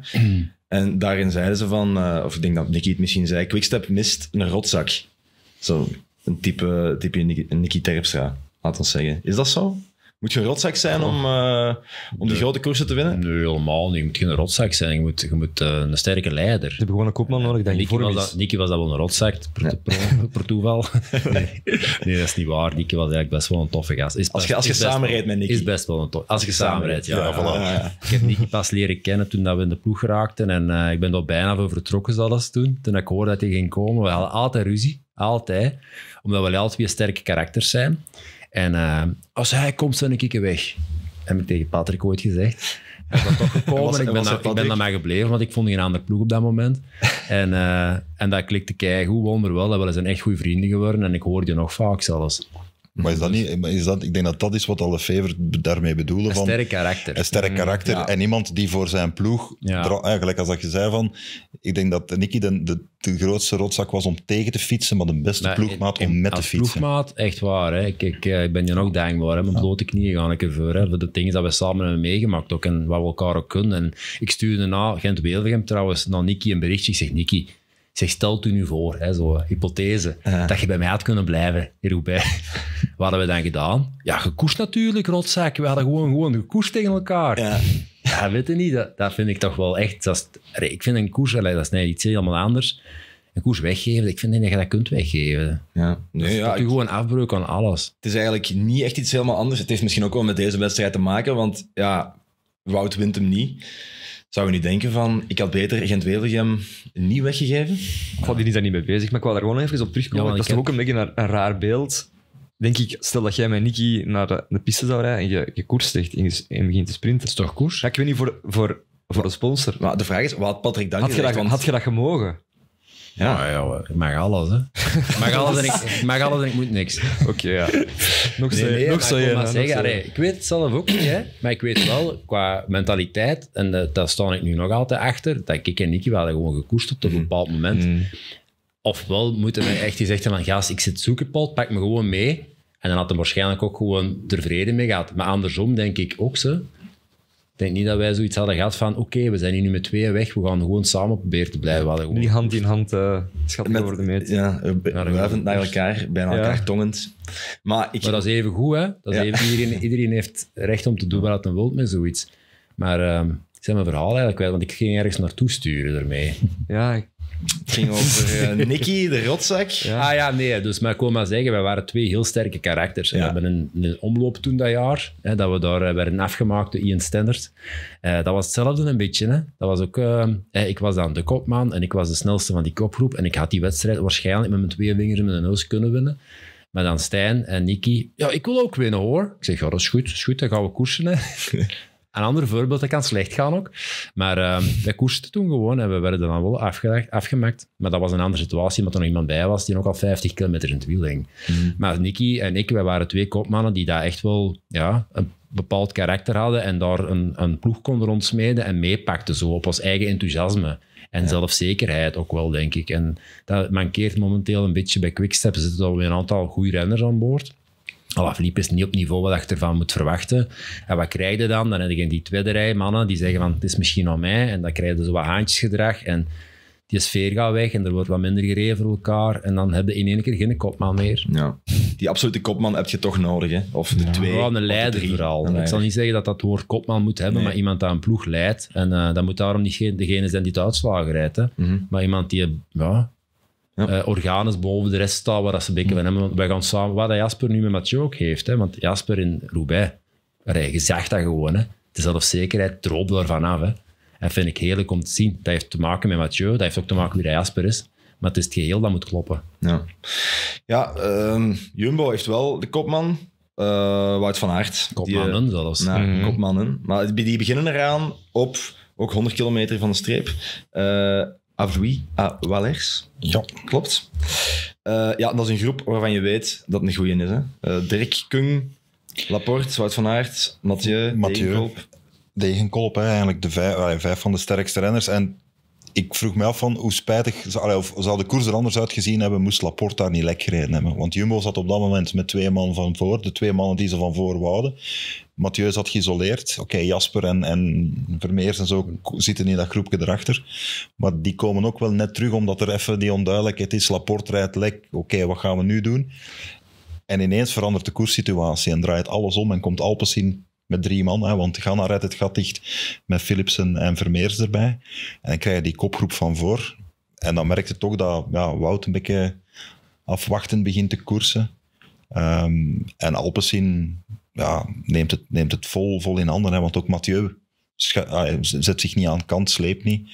En daarin zeiden ze van, eh, of ik denk dat Nicky het misschien zei, Quickstep mist een rotzak. Zo, een type, type Nicky, Nicky Terpstra, laat ons zeggen. Is dat zo? Moet je een rotzak zijn oh. om, eh, om die grote koersen te winnen? Nee, helemaal niet. Je moet geen rotzak zijn. Je moet, je moet eh, een sterke leider. Je hebt gewoon een koopman nodig, denk ik. Nicky was dat wel een rotzak, per, toeval. nee. dat is niet waar. Nicky was eigenlijk best wel een toffe gast. Is als je, als je samenrijdt met Nicky. Is best wel een toffe Als je samenrijdt, ja. ja, ja ik heb Nicky pas leren kennen toen dat we in de ploeg raakten. En eh, ik ben er bijna van vertrokken, zelfs toen. Toen ik hoorde dat hij ging komen. We hadden altijd ruzie. Altijd. Omdat we altijd weer sterke karakters zijn. En eh, als hij komt, dan ik er weg. Heb ik tegen Patrick ooit gezegd. Ik ben toch gekomen. ik, ben dan ben naar mij gebleven, want ik vond een andere ploeg op dat moment. En, uh, en dat klikte wonder wonderwel. Dat we zijn echt goede vrienden geworden. En ik hoorde je nog vaak zelfs. Maar is dat mhm. niet, is dat, ik denk dat dat is wat alle Fever daarmee bedoelen. Een sterk karakter. Een sterk mhm. karakter. En iemand die voor zijn ploeg, eigenlijk eh, als dat je zei van, ik denk dat Nicky de, de, grootste rotzak was om tegen te fietsen, maar de beste ploegmaat om met te fietsen. ploegmaat, echt waar. Hè. Ik, ik, eh, ik, ben je nog dankbaar. Hè. Mijn blote knieën gaan ik ervoor. Hè. Voor de dingen dat we samen hebben meegemaakt ook, en wat we elkaar ook kunnen. En ik stuurde na Gent-Wevelgem trouwens naar Nicky een berichtje. Ik zeg, Nicky, Zeg, stelt u nu voor, hè, zo, hypothese, dat je bij mij had kunnen blijven in bij. Wat hadden we dan gedaan? Ja, gekoest natuurlijk, rotzak. We hadden gewoon, gewoon gekoest tegen elkaar. Ja. ja weet je niet, dat, vind ik toch wel echt... ik vind een koers, dat is nee, iets helemaal anders. Een koers weggeven, ik vind niet dat je dat kunt weggeven. Ja. Nee, gewoon afbreuk aan alles. Het is eigenlijk niet echt iets helemaal anders. Het heeft misschien ook wel met deze wedstrijd te maken, want ja, Wout wint hem niet. Zou je nu denken van, ik had beter Gent-Wevelgem niet weggegeven? had die is daar niet mee bezig, maar ik wil daar gewoon even op terugkomen. dat is toch ook een beetje een, een raar beeld. Denk ik, stel dat jij met Nicky naar de, de piste zou rijden en je, je koers en, je, begint te sprinten. Dat is toch koers? Ja, ik weet niet, voor, voor, voor een sponsor. Maar de vraag is, wat Patrick dan had, je dat, had je dat gemogen? Ja, ja, ik mag alles, hè. mag alles en ik, mag alles en ik moet niks. Oké, ja. Nog zo, nee, nee, nog zo ik, zeggen, eh. ik weet het zelf ook niet, hè. Maar ik weet wel, qua mentaliteit, en daar sta ik nu nog altijd achter, dat ik en Nicky wel gewoon gekoesterd op een mhm. bepaald moment. Mhm. Ofwel moeten we echt die zeggen van, gast, ik zit zoekepot, pak me gewoon mee. En dan had hij waarschijnlijk ook gewoon tevreden mee gehad. Maar andersom denk ik ook zo denk niet dat wij zoiets hadden gehad van oké, we zijn hier nu met tweeën weg, we gaan gewoon samen proberen te blijven. Niet hand in hand uh, eh, schatten met, over Ja, wuivend naar elkaar, bijna elkaar tongend. Maar, ik... maar dat is even goed, hè. Dat is even, iedereen, iedereen, heeft recht om te doen wat hij wil met zoiets. Maar uh, ik zijn mijn verhaal eigenlijk kwijt, want ik ging ergens naartoe sturen ermee. Ja, het ging over uh, Nicky, de rotzak. Ja. Ah ja, nee. Dus maar ik wil maar zeggen, wij waren twee heel sterke karakters. Ja. We hebben een, een, omloop toen dat jaar, hè, dat we daar uh, werden afgemaakt door Ian Standard. Eh, dat was hetzelfde een beetje. Hè. Dat was ook, ik was dan de kopman en ik was de snelste van die kopgroep. En ik had die wedstrijd waarschijnlijk met mijn twee vingers in mijn neus kunnen winnen. Maar dan Stijn en Nicky, ja, ik wil ook winnen hoor. Ik zeg, ja, dat is goed, goed, dan gaan we koersen. Hè. Een ander voorbeeld, dat kan slecht gaan ook. Maar uh, wij koersten toen gewoon en we werden dan wel afgelegd, afgemaakt. Maar dat was een andere situatie, omdat er nog iemand bij was die nog al 50 kilometer in het wiel hing. Mhm. Maar Nicky en ik, wij waren twee kopmannen die daar echt wel ja, een bepaald karakter hadden en daar een, een ploeg konden rondsmeden en meepakten zo op ons eigen enthousiasme. En zelfzekerheid ook wel, denk ik. En dat mankeert momenteel een beetje bij Quickstep. Er zitten alweer een aantal goede renners aan boord. Alaphilippe is niet op niveau wat je ervan moet verwachten. En wat krijg je dan? Dan heb je in die tweede rij mannen die zeggen van, het is misschien aan mij. En dan krijgen ze wat wat gedrag En die sfeer gaat weg en er wordt wat minder gereden voor elkaar. En dan heb je in één keer geen kopman meer. Ja. Die absolute kopman heb je toch nodig, hè? Of de twee. Gewoon een leider vooral. ik zal niet zeggen dat dat woord kopman moet hebben, maar iemand aan een ploeg leidt. En uh, eh, dat moet daarom niet degene zijn die het uitslagen rijdt. Hè? Mhm. Maar iemand die ja, ja. Eh, organisch boven de rest staan waar dat ze beetje mm. van hebben. Want wij gaan samen, wat Jasper nu met Mathieu ook heeft. Hè, want Jasper in Roubaix, je zag dat gewoon. Hè. De zelfzekerheid droopt er af. Hè. En vind ik heerlijk om te zien. Dat heeft te maken met Mathieu, dat heeft ook te maken met wie Jasper is. Maar het is het geheel dat moet kloppen. Ja, ja ehm, Jumbo heeft wel de kopman. Eh, Wout van Aert. Kopmannen die, eh, zelfs. Nou, mhm. Kopmannen. Maar die beginnen eraan op ook 100 kilometer van de streep. Avui à Wallers. Ja. Klopt. Eh, ja, dat is een groep waarvan je weet dat het een goeie is. Hè? Eh, Dirk Kung, Laporte, Wout van Aert, Mathieu, Mathieu. Degenkolp. eigenlijk de vijf, vijf, van de sterkste renners. En ik vroeg me af van hoe spijtig zou, of zou de koers er anders uitgezien hebben moest Laporte daar niet lek gereden hebben. Want Jumbo zat op dat moment met twee man van voor, de twee mannen die ze van voor wouden. Mathieu zat geïsoleerd. Oké, Jasper en, en Vermeers en zo zitten in dat groepje erachter. Maar die komen ook wel net terug, omdat er even die onduidelijkheid is. Laporte rijdt lek. Oké, wat gaan we nu doen? En ineens verandert de koerssituatie en draait alles om en komt in met drie man, hè, want Ghana redt het gat dicht met Philipsen en Vermeers erbij. En dan krijg je die kopgroep van voor. En dan merkte toch dat ja, Wout een beetje afwachtend begint te koersen. Ehm, en Alpecin ja, neemt, het, neemt het vol, vol in handen, hè, want ook Mathieu ah, zet zich niet aan kant, sleept niet,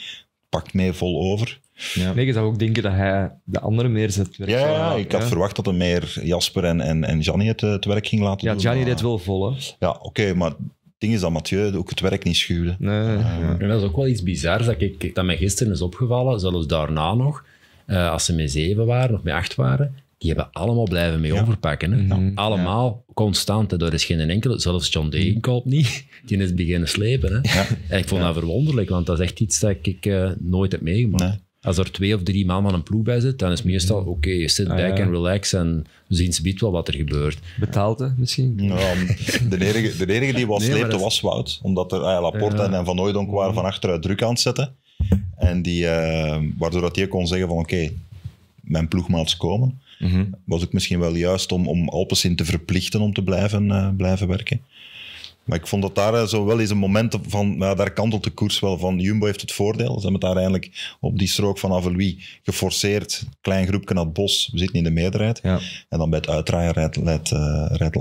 pakt mee vol over. Ja. Nee, je zou ook denken dat hij de andere meer zet. Ja, ja, ik had verwacht dat er meer Jasper en, en, en Gianni het, eh, het werk ging laten doen. Ja, Gianni maar... deed wel vol. Ja, oké, maar het ding is dat Mathieu ook het werk niet schuwde. Nee. Eh, en dat is ook wel iets bizars dat, ik, dat mij gisteren is opgevallen, zelfs daarna nog, eh, als ze met zeven waren of met acht waren, die hebben allemaal blijven mee overpakken. Hè? Mhm. Allemaal constant. Er is geen enkele, zelfs John mhm. koopt niet, die is beginnen slepen. Hè? En ik vond dat verwonderlijk, want dat is echt iets dat ik nooit heb meegemaakt. Als er twee of drie man aan een ploeg bij zit, dan is meestal mhm. oké, je sit ah, back en relax en we zien ze wel wat er gebeurt. Betaalde misschien? de, enige, de die wat nee, sleepte was Wout, omdat er ah Laporte en Van Ooydonk waren mhm. van achteruit druk aan het zetten. En die, ehm, waardoor dat hij kon zeggen van oké, okay, mijn ploegmaats komen. Mhm. Was ook misschien wel juist om, om Alpes in te verplichten om te blijven, eh, blijven werken. Maar ik vond dat daar eh, zo wel eens een moment van, ja, daar kantelt de koers wel van. Jumbo heeft het voordeel. Ze hebben het daar op die strook van Avelui geforceerd. Klein groepje naar het bos. We zitten in de meerderheid. Ja. En dan bij het uitdraaien rijdt, rijdt, eh, rijdt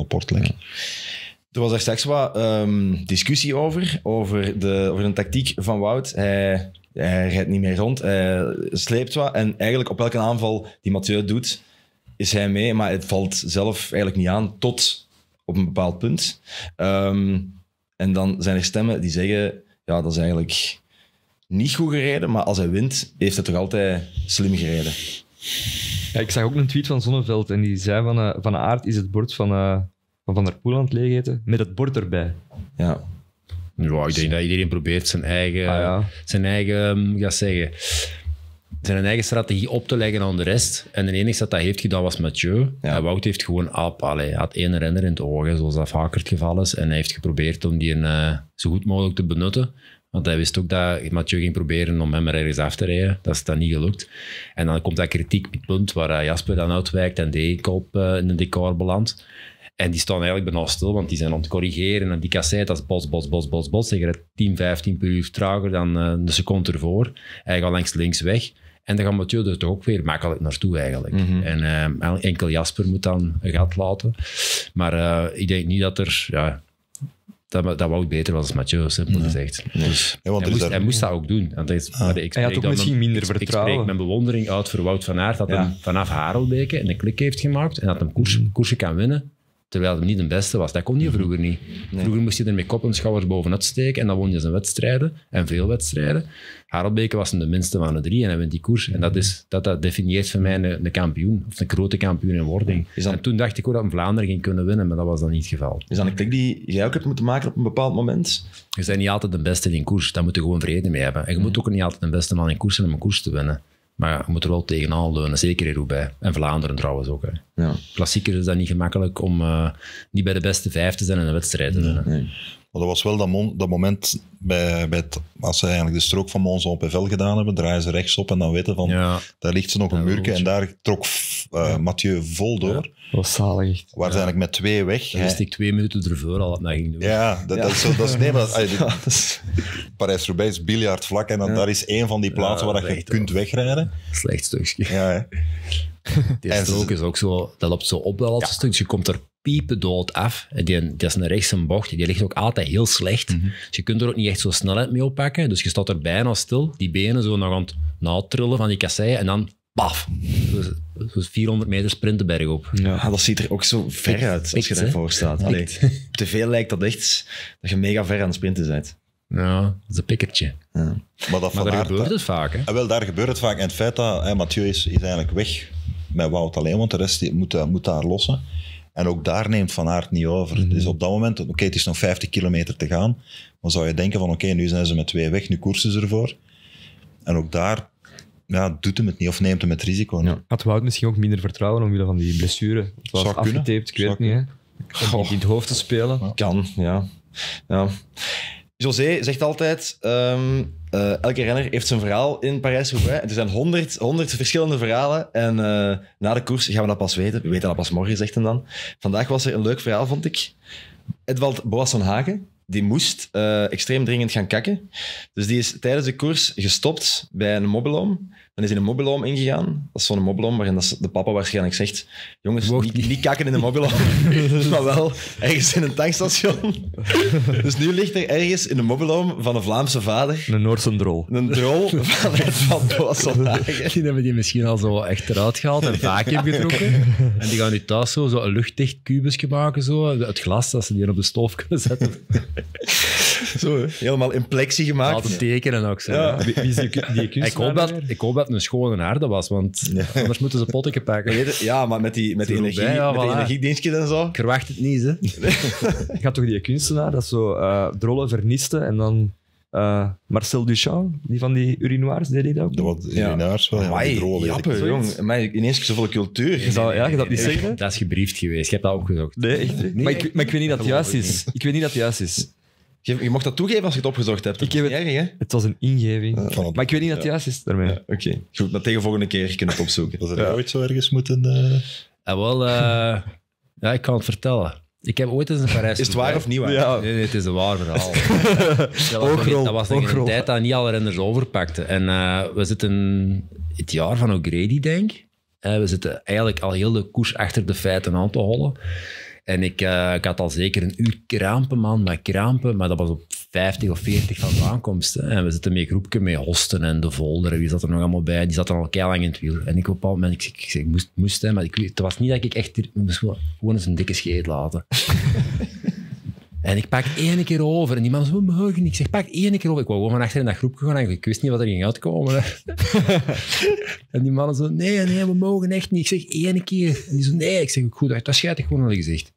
Er was daar straks wat ehm, discussie over, over de, over de tactiek van Wout. Hij, hij rijdt niet meer rond, hij sleept wat. En eigenlijk op elke aanval die Mathieu doet, is hij mee. Maar het valt zelf eigenlijk niet aan tot op een bepaald punt. Ehm, en dan zijn er stemmen die zeggen, ja, dat is eigenlijk niet goed gereden, maar als hij wint, heeft hij toch altijd slim gereden. Ja, ik zag ook een tweet van Zonneveld en die zei van, uh, van Aard is het bord van eh, van, van der Poel aan het leegeten, met het bord erbij. Ja. Ja, ik denk dat iedereen probeert zijn eigen, ah, zijn eigen, ja ehm, zeggen, zijn eigen strategie op te leggen aan de rest. En de enige dat dat heeft gedaan was Mathieu. Wout heeft gewoon ap, ah, allee, had één renner in het oog, zoals dat vaker het geval is. En hij heeft geprobeerd om die uh, zo goed mogelijk te benutten. Want hij wist ook dat Mathieu ging proberen om hem ergens af te rijden. Dat is dan niet gelukt. En dan komt dat kritiekpunt waar eh, Jasper dan uitwijkt en de kop eh, in de decor belandt. En die staan eigenlijk bijna stil, want die zijn aan het corrigeren. En die cassette, dat is bos, bos, bos, bos, bos. Zeg het 10, 15 per uur trager dan uh, eh, de seconde ervoor. Hij gaat langs links weg. En dan gaat Mathieu er toch ook weer makkelijk naartoe eigenlijk. Mhm. En eh, enkel Jasper moet dan een gat laten. Maar eh, ik denk niet dat er... Ja, dat, dat wou beter was als Mathieu, simpel gezegd. Dus hij, moest, hij, dat ook doen. Want hij, ah. ik had misschien minder vertrouwen. Ik, spreek mijn bewondering uit voor Wout van Aert, dat ja. hem vanaf Harelbeke een klik heeft gemaakt en dat hem koers, mhm. koersen kan winnen Terwijl hij niet de beste was. Dat kon je mhm. vroeger niet. Vroeger moest je er met kop en schouders bovenuit steken en dan won je zijn wedstrijden en veel wedstrijden. Harold Beke was de minste van de drie en hij wint die koers. En dat, mhm. is, dat, dat definieert voor mij een, kampioen, of een grote kampioen in wording. en toen dacht ik ook dat een Vlaanderen ging kunnen winnen, maar dat was dan niet het geval. Is dan een klik die jij ook hebt moeten maken op een bepaald moment? Je bent niet altijd de beste in koers. Daar moet je gewoon vrede mee hebben. En je mhm. moet ook niet altijd de beste man in koers zijn om een koers te winnen. Maar je moet er wel tegenaan leunen, zeker in Roubaix. En Vlaanderen trouwens ook. Hè. Ja. Klassieker is dat niet gemakkelijk om eh, niet bij de beste vijf te zijn in een wedstrijd. Nee, dat was wel dat, dat moment bij, bij als ze eigenlijk de strook van Mons op Evel gedaan hebben, draaien ze rechtsop en dan weten van, daar ligt ze nog een ja, murken en daar trok eh, Mathieu vol door. dat was zalig. Waar met twee weg. Dan wist ik twee minuten ervoor al dat mij ging doen. Ja, dat, dat, is, dat is... Nee, maar... Parijs-Roubaix is biljard en dan, daar is één van die plaatsen waar dat je kunt wegrijden. Slecht stukje. Ja, hè. is ook zo, dat loopt zo op dat stukje. Je komt er piependood af. Die, dat is een rechtse bocht, die ligt ook altijd heel slecht. Mhm. Dus je kunt er ook niet echt zo snelheid mee oppakken. Dus je staat er bijna stil, die benen zo nog aan het natrillen van die kasseien en dan paf. Dus, dus 400 meter sprinten berg op. Ja, ah, dat ziet er ook zo ver uit als je daarvoor staat. op lijkt dat echt dat je mega ver aan het sprinten bent. Ja, dat is een pikkertje. Ja. Maar, dat daar gebeurt het vaak. Hè? Ah, wel, daar gebeurt het vaak. En het feit dat hè, Mathieu is, is eigenlijk weg met Wout alleen, want de rest die moet, eh, moet daar lossen. En ook daar neemt Van Aert niet over. Mm-hmm. Dus op dat moment, oké, het is nog 50 kilometer te gaan. Dan zou je denken van oké, nu zijn ze met twee weg, nu koersen ze ervoor. En ook daar ja, doet hem het niet of neemt hem het risico Ja. Had Wout misschien ook minder vertrouwen omwille van die blessure? Het was afgetaped, ik weet het niet. Hè? in het hoofd te spelen. Kan, ja. ja. José zegt altijd... Ehm, eh, elke renner heeft zijn verhaal in parijs Er zijn honderd, verschillende verhalen. En eh, na de koers gaan we dat pas weten. We weten dat pas morgen, zegt dan. Vandaag was er een leuk verhaal, vond ik. Edwald Boas van Hagen, die moest eh, extreem dringend gaan kakken. Dus die is tijdens de koers gestopt bij een mobiloom. Dan is in een mobiloom ingegaan. Dat is zo'n mobiloom waarin de papa waarschijnlijk zegt... Jongens, niet, niet kakken in de mobiloom. maar wel ergens in een tankstation. dus nu ligt er ergens in de mobiloom van een Vlaamse vader... Een Noordse drol. Een drol van het Van Die hebben die misschien al zo echt eruit gehaald en vaak heb getrokken. En die gaan nu thuis zo, zo een luchtdicht kubusje maken. Zo. Het glas, dat ze die op de stoof kunnen zetten. Zo, helemaal in plexi gemaakt. Laten tekenen ook. Zo, ja. Wie die Ik hoop, dat, ik hoop dat het een schone aarde was, want anders moeten ze potten pakken. ja, maar met die, met energie, met voilà. en zo. Ik verwacht het niet, hè. ik had toch die kunstenaar dat zo uh, drollen vernisten en dan... Eh, Marcel Duchamp, die van die urinoirs, deed hij dat ook? Dat was urinoirs wel, ja. Amai, jong. Maar ineens zoveel cultuur. dat, ja, je dat niet zeggen? Dat is gebriefd geweest, je hebt dat opgezocht. Nee, echt. Nee, maar, ik, maar, ik, weet niet dat het juist is. Ik weet niet dat het juist is. Je, je mocht dat toegeven als je het opgezocht hebt. ik heb het, erg, hè? het was een ingeving. maar ik weet niet dat het juist is daarmee. Oké, goed. Maar tegen volgende keer kunnen het opzoeken. Dat er ooit zo ergens moeten... Ja, eh, ah, wel, eh, ja, ik kan het vertellen. Ik heb ooit eens een Parijs. Is het waar of niet waar? Nee, nee, het is een waar verhaal. Oogroll, dat was een tijd dat niet alle renners overpakte. En eh, we zitten het jaar van O'Grady, denk ik. we zitten eigenlijk al heel de koers achter de feiten aan te hollen. En ik, eh, ik had al zeker een uur krampen, man, met krampen. Maar dat was op 50 of 40 van de aankomst. En we zitten met een groepje met Hosten en De Volder. wie zat er nog allemaal bij? Die zat al keihard in het wiel. En ik op al moment, ik, ik, ik, moest, moest maar ik, het was niet dat ik echt... Ik moest gewoon eens een dikke scheet laten. En ik pak één keer over. En die man zo, we mogen niet. Ik zeg, pak één keer over. Ik wou gewoon van achter in dat groepje gaan. En ik wist niet wat er ging uitkomen. en die mannen zo, nee, nee, we mogen echt niet. Ik zeg, één keer. En die zo, nee. Ik zeg, goed, dat schijt ik gewoon al gezegd.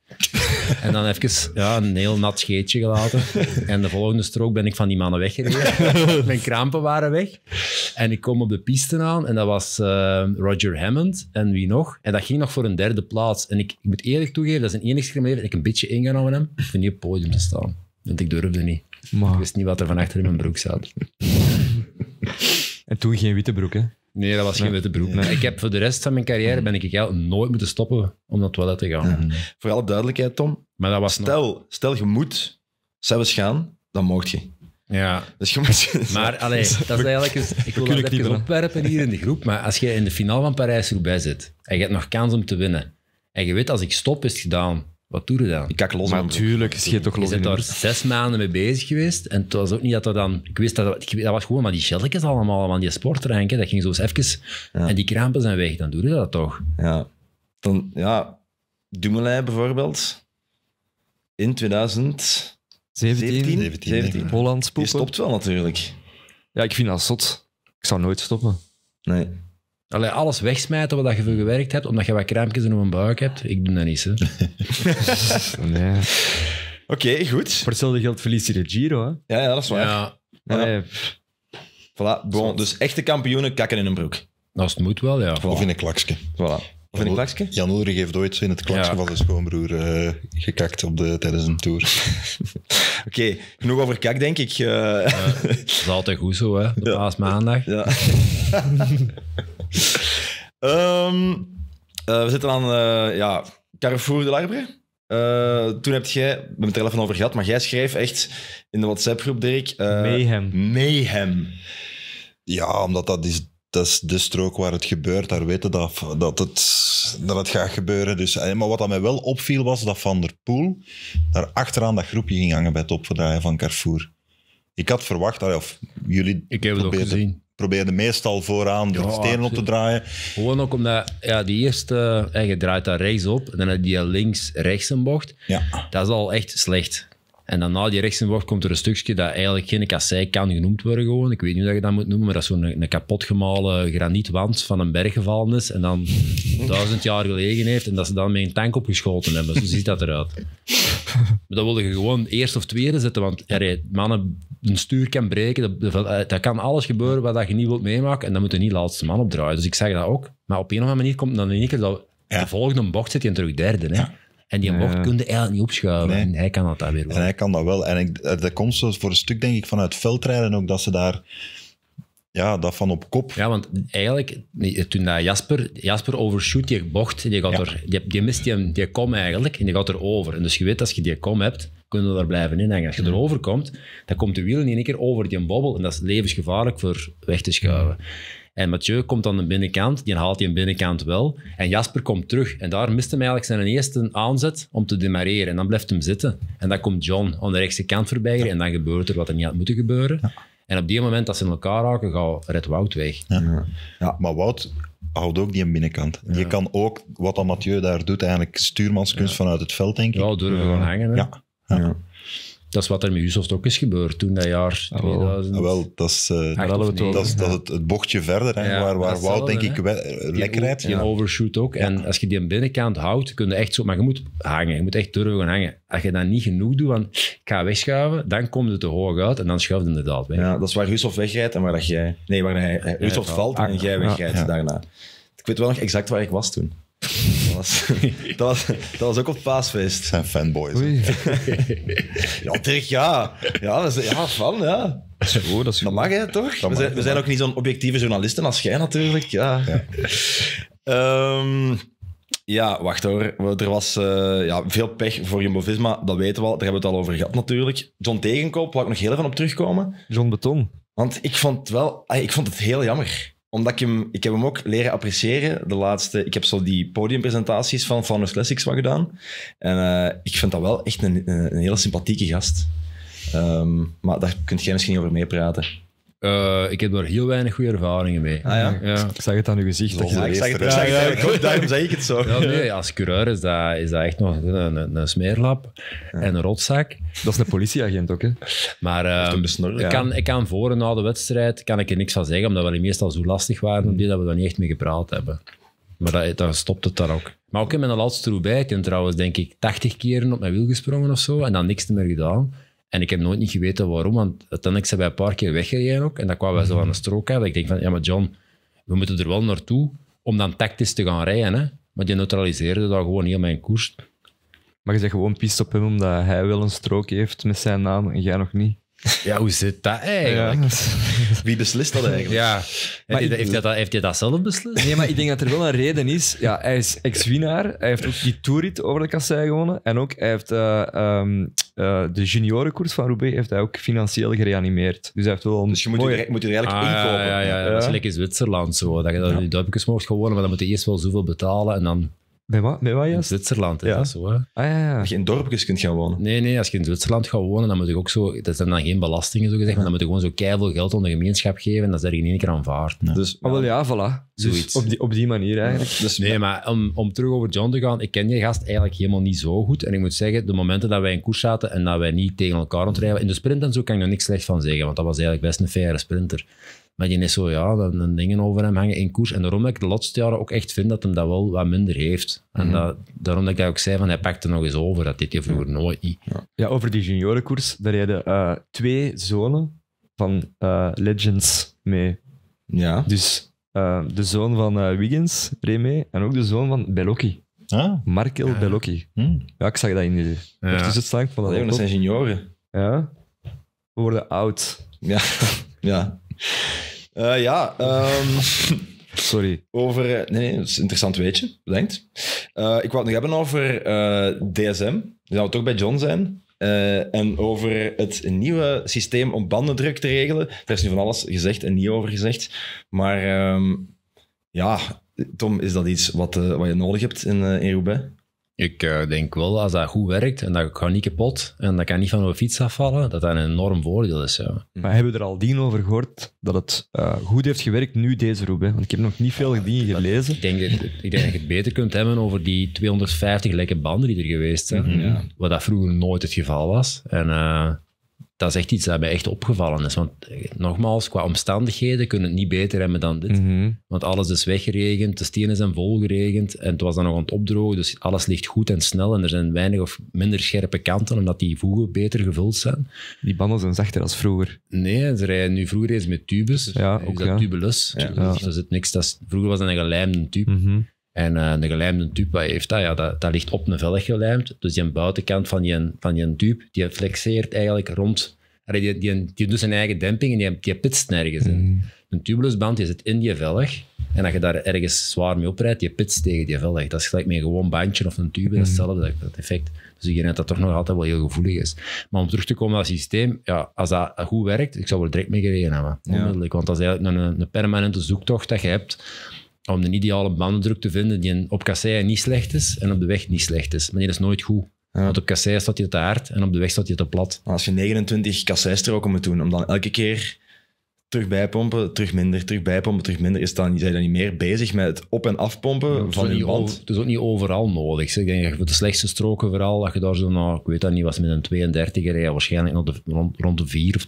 En dan even ja, een heel nat scheetje gelaten. En de volgende strook ben ik van die mannen weggereden. Mijn krampen waren weg. En ik kom op de piste aan en dat was eh, Roger Hammond en wie nog. En dat ging nog voor een derde plaats. En ik, ik moet eerlijk toegeven, dat is een enigste keer dat ik een beetje ingaan met hem. Om niet op het podium te staan. Want ik durfde niet. Ik wist niet wat er van achter in mijn broek zat. En toen geen witte broek, hè? Nee, dat was geen witte broek. Ik heb voor de rest van mijn carrière ben ik nooit moeten stoppen om naar toilet te gaan. Mm Voor alle duidelijkheid, Tom. Maar dat was stel, stel je moet zelfs gaan, dan mocht je. Ja. Dus je moet... Maar allee, dat is eigenlijk eens, ik wil dat even opwerpen hier in de groep, maar als je in de finale van Parijs-Roubaix zit en je hebt nog kans om te winnen en je weet als ik stop is het gedaan, wat doe je dan? Ik kak los. Maar natuurlijk, schiet toch los. Ik daar zes maanden mee bezig geweest. En het was ook niet dat er dan... Ik wist dat... dat was gewoon maar die shelletjes allemaal van die sportranken. Dat ging zo eens even... En die krampen zijn weg. Dan doe je dat toch? Ja. Dan, ja... Dumoulin bijvoorbeeld. In 2017. 17, 17, Je stopt wel natuurlijk. Ja, ik vind dat zot. Ik zou nooit stoppen. Nee. Allee, alles wegsmijten wat je voor gewerkt hebt, omdat je wat kraampjes in een buik hebt. Ik doe dat niet, hè. nee. Oké, goed. Voor hetzelfde geld verliest de Giro, hè? Ja, ja dat is waar. Ja. Voilà, Dus echte kampioenen kakken in een broek. Dat moet wel, ja. Of in een klaksje. Voilà. Of in een klaksje? Jan Ulrich heeft ooit in het klaksje van zijn schoonbroer uh, gekakt op de, tijdens een tour. Oké, genoeg over kak, denk ik. dat is altijd goed zo, hè? De ja. maandag. Ja. Ehm, eh, we zitten aan eh, ja, Carrefour de Larbre. Eh, toen heb jij, we hebben het er even over gehad, maar jij schreef echt in de WhatsApp-groep, Dirk... Uh, mayhem. Ja, omdat dat is, dat is de strook waar het gebeurt. Daar weten dat, dat, het, dat het gaat gebeuren. Dus, maar wat dat mij wel opviel, was dat Van der Poel daar achteraan dat groepje ging hangen bij het opdraaien van Carrefour. Ik had verwacht, of jullie... Ik heb het ook gezien probeerde meestal vooraan de stenen op te draaien. Gewoon ook omdat ja, die eerste, en eh, je draait daar rechts op, en dan heb je links-rechts een bocht. Ja. Dat is al echt slecht. En dan na die rechts bocht komt er een stukje dat eigenlijk geen kassei kan genoemd worden gewoon. Ik weet niet hoe je dat moet noemen, maar dat is zo'n een, een kapotgemalen granietwand van een berg gevallen is en dan duizend jaar gelegen heeft en dat ze dan met een tank opgeschoten hebben. Zo ziet dat eruit. dat wilde je gewoon eerst of tweede zetten, want mannen een stuur kan breken. Dat, dat, eh, kan alles gebeuren wat je niet wilt meemaken. En dan moet je niet laatste man opdraaien. Dus ik zeg dat ook. Maar op een of andere manier komt dan in één keer dat ja. de volgende bocht zit je terug derde. Hè? Ja. En die bocht kun je eigenlijk niet opschuiven. Nee. En hij kan dat daar weer wel. En hij kan dat wel. En ik, eh, dat komt zo voor een stuk, denk ik, vanuit veldrijden ook, dat ze daar ja, dat van op kop. Ja, want eigenlijk, toen Jasper, Jasper overshoot die bocht, Je gaat er, die, die mist je die kom eigenlijk en die gaat erover. En dus je weet, als je die kom hebt, kunnen we daar blijven in hangen. Als je erover komt, dan komt de wiel in één keer over die bobbel. En dat is levensgevaarlijk voor weg te schuiven. En Mathieu komt aan de binnenkant, die haalt die binnenkant wel. En Jasper komt terug. En daar mist hem eigenlijk zijn eerste aanzet om te demareren. En dan blijft hem zitten. En dan komt John aan de rechtse kant voorbij. En dan gebeurt er wat er niet had moeten gebeuren. En op die moment dat ze in elkaar raken, gaat Red Wout weg. Ja. ja. maar Wout houdt ook die binnenkant. Je kan ook, wat dan Mathieu daar doet, eigenlijk stuurmanskunst vanuit het veld, denk ik. Ja, durven hangen. Hè? Ja ja. Dat is wat er met Usoft ook is gebeurd toen dat jaar 2000. Ah, ah, wel, dat is, eh, dat, dat het, bochtje verder, hè, waar, waar Wout denk ik eh, wel, Je eh, overshoot ook. En als je die aan binnenkant houdt, kun je echt zo... Maar je moet hangen, je moet echt durven hangen. Als je dat niet genoeg doet, want ik ga wegschuiven, dan komt het te hoog uit en dan schuift het inderdaad weg. Ja, dat is waar Usoft wegrijdt en waar dat jij... Nee, waar hij, Usoft valt en ah, jij wegrijdt daarna. Ik weet wel nog exact waar ik was toen. dat, was, dat was ook op paasfeest. zijn fanboys. ja, Dirk, ja. Ja, dat is, ja, ja. Dat, goed, dat, mag, hè, toch? we, zijn, ook niet zo'n objectieve journalisten als jij, natuurlijk. Ja. ja. Ehm, ja, wacht hoor. Er was eh, ja, veel pech voor Jumbo-Visma, dat weten we al. Daar hebben we het al over gehad natuurlijk. John Tegenkoop, waar ik nog heel even op terugkomen. John Beton. Want ik vond, wel, ah, ik vond het heel jammer omdat ik hem, ik heb hem ook leren appreciëren. De laatste, ik heb zo die podiumpresentaties van Flanders Classics van gedaan. En eh, ik vind dat wel echt een, een, hele sympathieke gast. Ehm, maar daar kunt jij misschien over over meepraten. Eh, ik heb daar heel weinig goede ervaringen mee. Ah, ja? ja. Ik zag het aan uw gezicht. Dat je ik ja, ja, daarom zei ik het zo. nee, als coureur is dat, is dat echt nog een, een, smeerlap en een rotzak. Dat is een politieagent ook, hè? Maar ehm, ik, kan, ik voor en na de wedstrijd kan ik er niks van zeggen, omdat we meestal zo lastig waren, die dat we er niet echt mee gepraat hebben. Maar dat, dan stopt het daar ook. Maar ook in mijn laatste Roubaix, ik ben trouwens denk ik 80 keren op mijn wiel gesprongen of zo en dan niks meer gedaan. En ik heb nooit niet geweten waarom, want ik zijn wij een paar keer weggereden ook. En dan kwamen wij zo mhm. aan de strook dat Ik denk van, ja maar John, we moeten er wel naartoe om dan tactisch te gaan rijden. Hè? Maar die neutraliseerde dan gewoon heel mijn koers. Maar je zegt gewoon pist op hem omdat hij wel een strook heeft met zijn naam en jij nog niet? Ja, hoe zit dat eigenlijk? Wie beslist dat eigenlijk? Ja. Maar heeft, hij dat, heeft zelf beslist? Nee, maar ik denk dat er wel een reden is. Ja, hij is ex-winnaar. Hij heeft ook die toerit over de kassei gewonnen. En ook, hij heeft eh, ehm, eh, de juniorenkoers van Roubaix heeft hij ook financieel gereanimeerd. Dus hij heeft wel Dus je moet, je, moet je er eigenlijk ah, inkopen. Ja, Dat is lekker in Zwitserland zo. Dat je dat ja. duimpjes mocht gewonnen, maar dan moet je eerst wel zoveel betalen en dan... Bij wat, bij wat In Zwitserland is Ja. dat zo. Hè? Ah ja, ja. je in dorpjes kunt gaan wonen. Nee, nee, als je in Zwitserland gaat wonen, dan moet je ook zo... Dat zijn dan geen belastingen, zo gezegd, maar dan moet je gewoon zo keiveel geld onder de gemeenschap geven en dat is er in één keer aanvaard. Dus, ah, wel ja, voilà. Dus Zoiets. op, die, op die manier eigenlijk. Dus Nee, maar om, om terug over John te gaan, ik ken je gast eigenlijk helemaal niet zo goed. En ik moet zeggen, de momenten dat wij in koers zaten en dat wij niet tegen elkaar ontrijden, in de sprint en zo kan ik er niks slecht van zeggen, want dat was eigenlijk best een fijne sprinter. Maar je is zo, ja, dan, dingen over hem hangen in koers. En daarom dat ik de laatste jaren ook echt vind dat hem dat wel wat minder heeft. En mhm. dat, daarom dat ik ook zei van, hij pakte nog eens over. Dat deed hij vroeger nooit niet. Ja. over die juniorenkoers, daar rijden eh, twee zonen van eh, Legends mee. Ja. Dus eh, de zoon van Wiggins reed mee en ook de zoon van Bellocchi. Ah. Markel ja. Bellocchi. Hmm. Ja, ik zag dat in de... Dus het slank van oh, dat, Ja, dat zijn junioren. Ja. We worden oud. Ja. ja. Eh, ja, ehm, Sorry. Over, eh, nee, nee, dat is een interessant weetje, bedankt. Uh, ik wou het nog hebben over DSM. Dan zou toch bij John zijn. en over het nieuwe systeem om bandendruk te regelen. Daar is nu van alles gezegd en niet over gezegd. Maar ehm, ja, Tom, is dat iets wat, wat je nodig hebt in, in Roubaix? Ik eh, denk wel, als dat goed werkt en dat kan niet kapot en dat kan niet van mijn fiets afvallen, dat dat een enorm voordeel is. Ja. Maar hebben we er al dien over gehoord dat het eh, goed heeft gewerkt nu deze roep? Hè? Want ik heb nog niet veel dingen gelezen. Ik denk, dat, ik denk dat je het beter kunt hebben over die 250 lekke banden die er geweest zijn. Mhm. ja. Wat dat vroeger nooit het geval was. En... Uh, dat is echt iets dat mij echt opgevallen is. Want eh, nogmaals, qua omstandigheden kunnen het niet beter hebben dan dit. Mhm. Want alles is weggeregend, de stenen zijn volgeregend en het was dan nog aan het opdrogen. Dus alles ligt goed en snel en er zijn weinig of minder scherpe kanten, omdat die voegen beter gevuld zijn. Die banden zijn zachter als vroeger. Nee, ze rijden nu vroeger eens met tubes. Ja, ook dat ja. tubelus. Ja, ja. niks. Dat vroeger was dat een gelijmde tube. Mhm. En uh, een gelijmde tube, wat heeft dat? Ja, dat, dat ligt op een velg gelijmd. Dus die buitenkant van je van je tube, die flexeert eigenlijk rond. Die, die, die, die doet zijn eigen demping en die, die pitst nergens in. Mm-hmm. Een tubulusband die zit in die velg. En als je daar ergens zwaar mee oprijdt, je pitst tegen die velg. Dat is gelijk met een gewoon bandje of een tube, dat is mm-hmm. hetzelfde effect. Dus ik denk dat dat toch nog altijd wel heel gevoelig is. Maar om terug te komen naar het systeem, ja, als dat goed werkt, ik zou er direct mee gereden hebben. Onmiddellijk, want dat is eigenlijk een, een permanente zoektocht dat je hebt om een ideale bandendruk te vinden die op kasseien niet slecht is en op de weg niet slecht is. Maar dat is nooit goed. Want op kasseien staat hij te hard en op de weg staat hij te plat. Als je 29 kasseistroken moet doen, om dan elke keer terug bijpompen, terug minder, terug bijpompen, terug minder, is dan, zijn dan niet meer bezig met het op- en afpompen van je band? het is ook niet overal nodig. Ik denk voor de slechtste stroken vooral, dat je daar zo, nou, ik weet dat niet, was met een 32 rijden, waarschijnlijk de, rond, de 4 of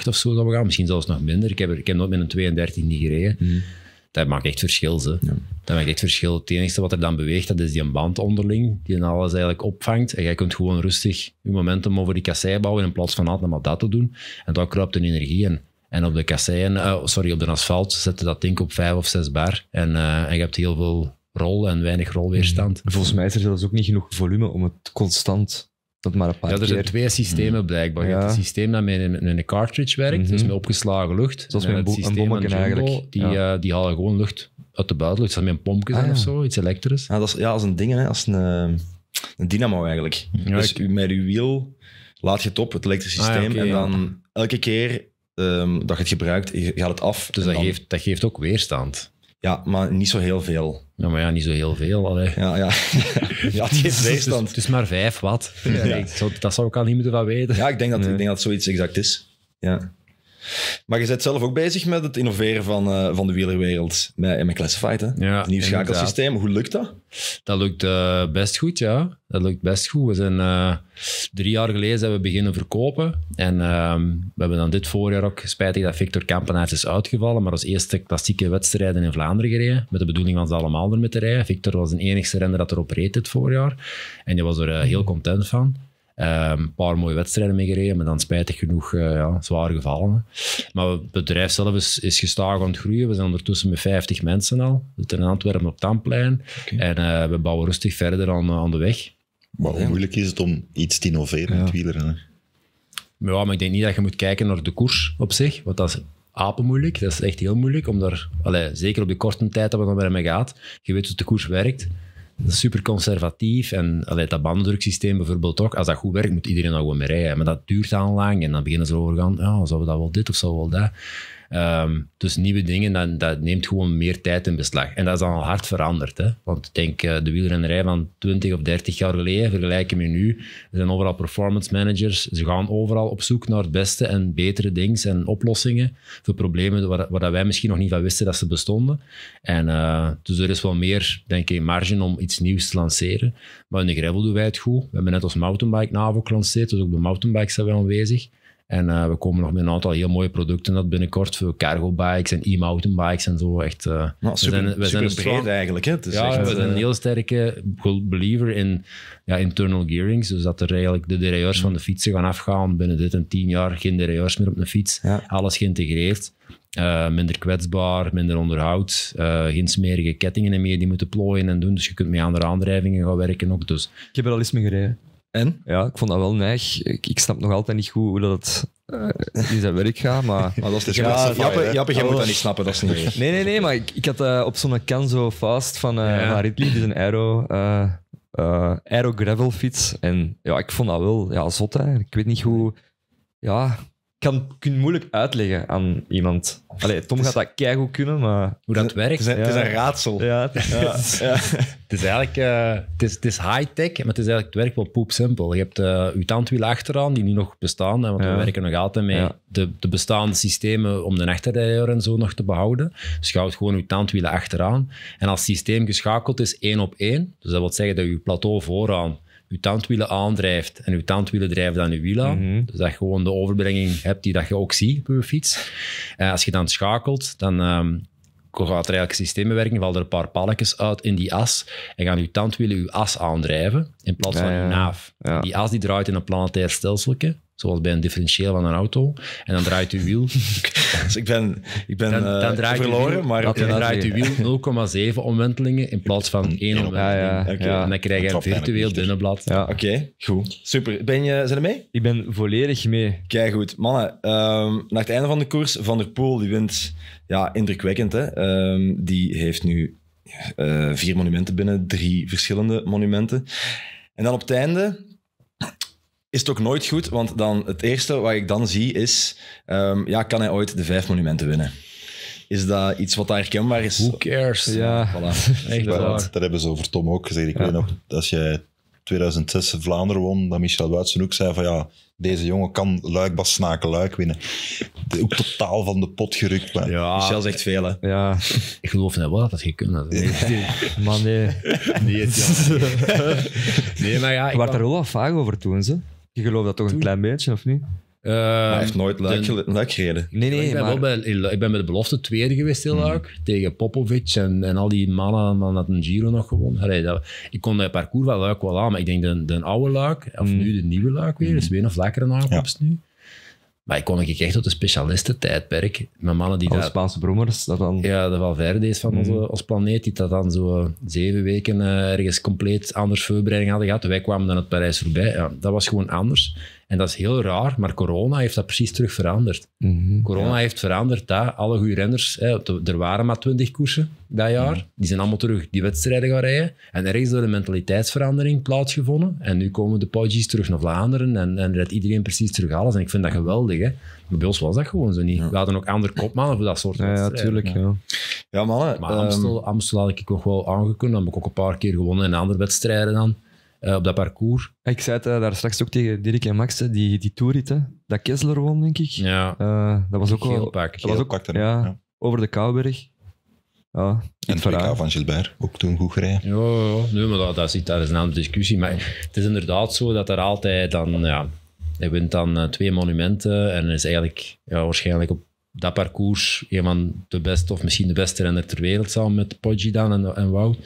3,8 of zo dat we gaan. Misschien zelfs nog minder. Ik heb, ik heb nooit met een 32 niet gereden. Mhm dat maakt echt verschil. Ze. Dat maakt echt verschil. Het enige wat er dan beweegt, dat is die band onderling, die dan alles eigenlijk opvangt. En jij kunt gewoon rustig je momentum over die kassei bouwen in plaats van altijd maar dat te doen. En dan kruipt een energie in. En op de kasseien, uh, sorry, op de asfalt zetten dat ding op 5 of 6 bar. En, eh, en je hebt heel veel rol en weinig rolweerstand. Mm. Volgens mij is er dus ook niet genoeg volume om het constant dat maar een er zijn twee systemen mhm. blijkbaar. Je hebt het systeem dat met, een cartridge werkt, dus met opgeslagen lucht. Zoals met een, bo een eigenlijk. Die, eh, die halen gewoon lucht uit de buitenlucht. Dat met een pompje zijn ah, of zo, iets elektrisch. Ja, dat is, ja, als een ding, hè. als een, eh, een dynamo eigenlijk. dus met je wiel laat je het op, het elektrische ah, systeem. en dan elke keer ehm, dat je het gebruikt, gaat het af. Dus dat, dan... geeft, dat geeft ook weerstand. Ja, maar niet zo heel veel. Ja, maar ja, niet zo heel veel. Allee. Ja, ja. ja, die is weerstand. Het is maar vijf wat. dat zou ik al niet moeten weten. Ja, ik denk dat, ik denk dat zoiets exact is. Ja. Maar je bent zelf ook bezig met het innoveren van, eh, van de wielerwereld. Met, met Classified, Ja, nieuw schakelsysteem. Hoe lukt dat? Dat lukt eh, best goed, ja. Dat lukt best goed. We zijn eh, drie jaar geleden hebben we beginnen verkopen. En ehm, we hebben dan dit voorjaar ook, spijtig dat Victor Kampenaerts is uitgevallen, maar als eerste klassieke wedstrijden in Vlaanderen gereden. Met de bedoeling van ze allemaal ermee te rijden. Victor was de enige renner dat erop reed dit voorjaar. En die was er heel content van. Ehm, een paar mooie wedstrijden mee gereden, maar dan spijtig genoeg eh, ja, zwaar gevallen. Maar het bedrijf zelf is, is gestaag aan het groeien. We zijn ondertussen met 50 mensen al. We zitten in Antwerpen op Tamplein. En eh, we bouwen rustig verder aan, eh, aan de weg. Maar hoe moeilijk is het om iets te innoveren met het wielrennen? Maar, ja, maar ik denk niet dat je moet kijken naar de koers op zich, want dat is apenmoeilijk. Dat is echt heel moeilijk, om daar, allez, zeker op de korte tijd dat we dan mee gaat, je weet hoe de koers werkt super conservatief. En allee, dat bandendruksysteem bijvoorbeeld ook, als dat goed werkt, moet iedereen daar gewoon mee rijden. Maar dat duurt al lang en dan beginnen ze overgaan, ja, oh, zouden we dat wel dit of zo wel dat. Ehm, dus nieuwe dingen, dat, dat, neemt gewoon meer tijd in beslag. En dat is dan al hard veranderd. Hè? Want ik denk, eh, de wielrennerij van 20 of 30 jaar geleden, vergelijken we nu. Er zijn overal performance managers. Ze gaan overal op zoek naar het beste en betere dingen en oplossingen voor problemen waar, waar wij misschien nog niet van wisten dat ze bestonden. En eh, dus er is wel meer, denk ik, marge om iets nieuws te lanceren. Maar in de gravel doen wij het goed. We hebben net als mountainbike NAVO gelanceerd, dus ook de mountainbikes zijn we aanwezig. En eh, we komen nog met een aantal heel mooie producten dat binnenkort voor cargo bikes en e-mountain bikes en zo. Echt, uh, super, we zijn, we zijn breed eigenlijk. Hè? ja, we zijn een eh, heel sterke believer in ja, internal gearings. Dus dat er eigenlijk de derailleurs mm. van de fietsen gaan afgaan. Binnen dit en tien jaar geen derailleurs meer op een fiets. Alles geïntegreerd. Uh, minder kwetsbaar, minder onderhoud, geen smerige kettingen meer die moeten plooien en doen. Dus je kunt mee aan de aandrijvingen gaan werken ook. Dus. Ik heb er al eens mee gereden. En? Ja, ik vond dat wel neig. Ik, ik snap nog altijd niet goed hoe dat eh, in zijn werk gaat, maar... maar dat is de ja, Jappe, jij moet dat niet snappen, dat is niet Nee, nee, nee, maar ik, ik had eh, op zo'n Canzo Fast van, uh, ja. van Ridley, dus een aero, aero gravel fiets. En ja, ik vond dat wel ja, zot Hè. Ik weet niet hoe... Ja, kan, kun moeilijk uitleggen aan iemand. Allee, Tom gaat dat keigoed kunnen, maar... Hoe dat werkt. Het is, een, ja. het is een raadsel. Ja, het, ja. het is eigenlijk... Eh, het is, is high-tech, maar het, is eigenlijk, het werkt wel poepsimpel. Je hebt uh, eh, je tandwielen achteraan, die nu nog bestaan, want we werken nog altijd mee. De, de, bestaande systemen om de achterrijder en zo nog te behouden. Dus je houdt gewoon je tandwielen achteraan. En als het systeem geschakeld is één op één, dus dat wil zeggen dat je plateau vooraan je tandwielen aandrijft en je tandwielen drijven dan je wiel aan. Mhm. Dus dat je gewoon de overbrenging hebt die dat je ook ziet op je fiets. En eh, als je dan schakelt, dan um, gaat er eigenlijk systemen werken, valt er een paar palletjes uit in die as en gaan je tandwielen je as aandrijven in plaats van je naaf. Die as die draait in een planetair stelsel. Zoals bij een differentieel van een auto. En dan draait uw wiel. dus ik ben, ik ben verloren, maar... Dan eh, draait uw wiel 0,7 omwentelingen in plaats van 1 omwenteling. Ja, ja, En dan krijg je een virtueel binnenblad. Ja. Oké, goed. Super. Ben je, zijn er mee? Ik ben volledig mee. Kijk goed. Mannen, um, naar het einde van de koers, Van der Poel, die wint ja, indrukwekkend. Hè? Ehm, die heeft nu eh, vier monumenten binnen, drie verschillende monumenten. En dan op het einde is het ook nooit goed, want dan het eerste wat ik dan zie is, ehm, ja, kan hij ooit de vijf monumenten winnen? Is dat iets wat daar herkenbaar is? Who cares? Ja, voilà. echt Dat hebben ze over Tom ook gezegd. Ik weet nog, als jij 2006 Vlaanderen won, dat Michel Wuitsen ook zei van ja, deze jongen kan Luik Bas Snaken Luik winnen. Ook totaal van de pot gerukt. Michel zegt veel hè. Ja. Ik geloof net wel dat dat kunt. Man Nee. Maar nee. maar ja. Ik, word er daar wel wat vaag over toen ze. Je gelooft dat toch een klein beetje, of niet? Eh, Hij heeft nooit luik, gereden. Nee, nee, ik, ben wel bij, ik ben bij de belofte tweede geweest heel leuk. Hmm. Tegen Popovic en, en al die mannen dan had een Giro nog gewonnen. dat- ik kon dat parcours wel leuk wel aan, maar ik denk de, de oude luik, of hmm. nu de nieuwe luik weer, is hmm. weer een vlakkere aankomst nu. Maar ik kwam echt tot de specialistentijdperk. Met mannen die de Spaanse brommers, dat dan... Ja, de Valverde's van mhm. onze, ons planeet, die dat dan zo eh, zeven weken eh, ergens compleet anders voorbereiding hadden gehad. Wij kwamen dan het Parijs voorbij. Ja, dat was gewoon anders. En dat is heel raar, maar corona heeft dat precies terug veranderd. Mhm. corona heeft veranderd dat alle goede renners, hè, er waren maar twintig koersen dat jaar, die zijn allemaal terug die wedstrijden gaan rijden. En er is door een mentaliteitsverandering plaatsgevonden. En nu komen de Pudgies terug naar Vlaanderen en, en redt iedereen precies terug alles. En ik vind dat geweldig. Hè? Maar bij ons was dat gewoon zo niet. We hadden ook andere kopmannen voor dat soort ja, wedstrijden. Ja, Ja, mannen. Maar Amstel, ehm, Amstel had ik nog wel aangekund, Dan heb ik ook een paar keer gewonnen in andere wedstrijden dan. Eh, op dat parcours. Ah, ik zei het eh, daar straks ook tegen Dirk en Max, die, die dat Kessler won, denk ik. Ja. Eh, dat was ook al, Dat was ook, ja, over de Kouwberg. en het van Gilbert, ook toen goed gereden. Ja, ja. maar dat, dat, is, een andere discussie. Maar het is inderdaad zo dat er altijd dan... Ja, hij wint dan twee monumenten en is eigenlijk ja, waarschijnlijk op dat parcours een van de beste, of misschien de beste renner ter wereld, samen met Poggi dan en, en Wout.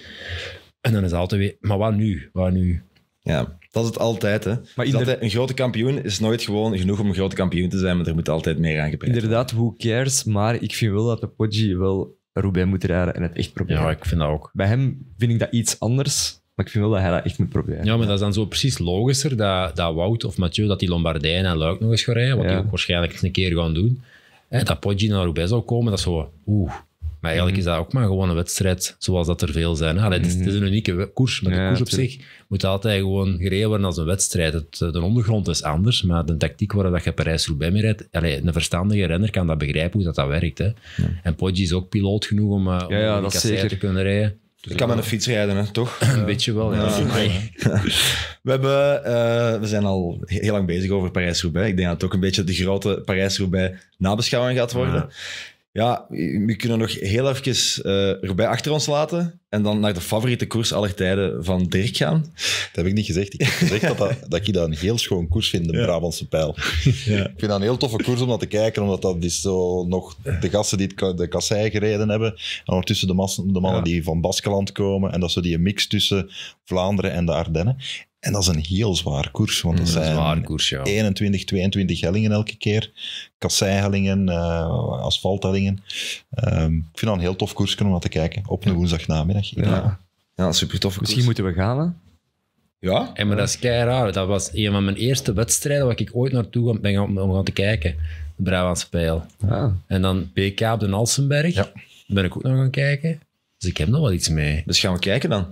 En dan is het altijd weer, maar wat nu? Wat nu? Ja, dat is het altijd. Hè. Maar een grote kampioen is nooit gewoon genoeg om een grote kampioen te zijn, maar er moet altijd meer aan Inderdaad, who cares? Maar ik vind wel dat de Poggi wel Roubaix moet rijden en het echt proberen. Ja, ik vind dat ook. Bij hem vind ik dat iets anders, maar ik vind wel dat hij dat echt moet proberen. Ja, maar dat is dan zo precies logischer dat, dat Wout of Mathieu dat die Lombardijn en Luik nog eens gaan rijden, wat die ook waarschijnlijk eens een keer gaan doen. Hè, dat Poggi naar Roubaix zou komen, dat is zo... Oeh, maar eigenlijk is mhm. dat ook maar gewoon een wedstrijd, zoals dat er veel zijn. Allee, het, is, een mhm. unieke koers, maar de koers op zich moet altijd gewoon gereden worden als een wedstrijd. Het, eh, de ondergrond is anders, maar de tactiek waar dat je Parijs-Roubaix mee rijdt, allee, een verstandige renner kan dat begrijpen hoe dat, dat werkt. Hè. En Poggi is ook piloot genoeg om, uh, om ja, zeker. te kunnen rijden. ik kan met een fiets rijden, toch? Een beetje wel, ja. We, hebben, eh, we zijn al heel lang bezig over Parijs-Roubaix. Ik denk dat het ook een beetje de grote Parijs-Roubaix nabeschouwing gaat worden. Ja, we kunnen nog heel even eh, erbij achter ons laten en dan naar de favoriete koers aller tijden van Dirk gaan. Dat heb ik niet gezegd. Ik heb gezegd dat, dat, dat, ik dat een heel schoon koers vind, de Brabantse pijl. Ja. Ik vind dat een heel toffe koers om dat te kijken, omdat dat is zo nog de gasten die de kassei gereden hebben en ondertussen de, de mannen die van Baskeland komen en dat is zo die mix tussen Vlaanderen en de Ardennen. En dat is een heel zwaar koers, want dat, zijn zwaar koers, ja. 21, 22 hellingen elke keer. Kasseihellingen, uh, asfalthellingen. Ehm, ik vind dat een heel tof koers om naar te kijken, op een woensdag namiddag. Ja. ja, super tof Misschien moeten we gaan, hè? Ja. En maar dat is kei raar. Dat was een van mijn eerste wedstrijden waar ik ooit naartoe ben om om gaan te kijken. De Brabantse Pijl. Ah. En dan BK op de Alsenberg. Ja. ben ik ook nog gaan kijken. Dus ik heb nog wel iets mee. Dus gaan we kijken dan.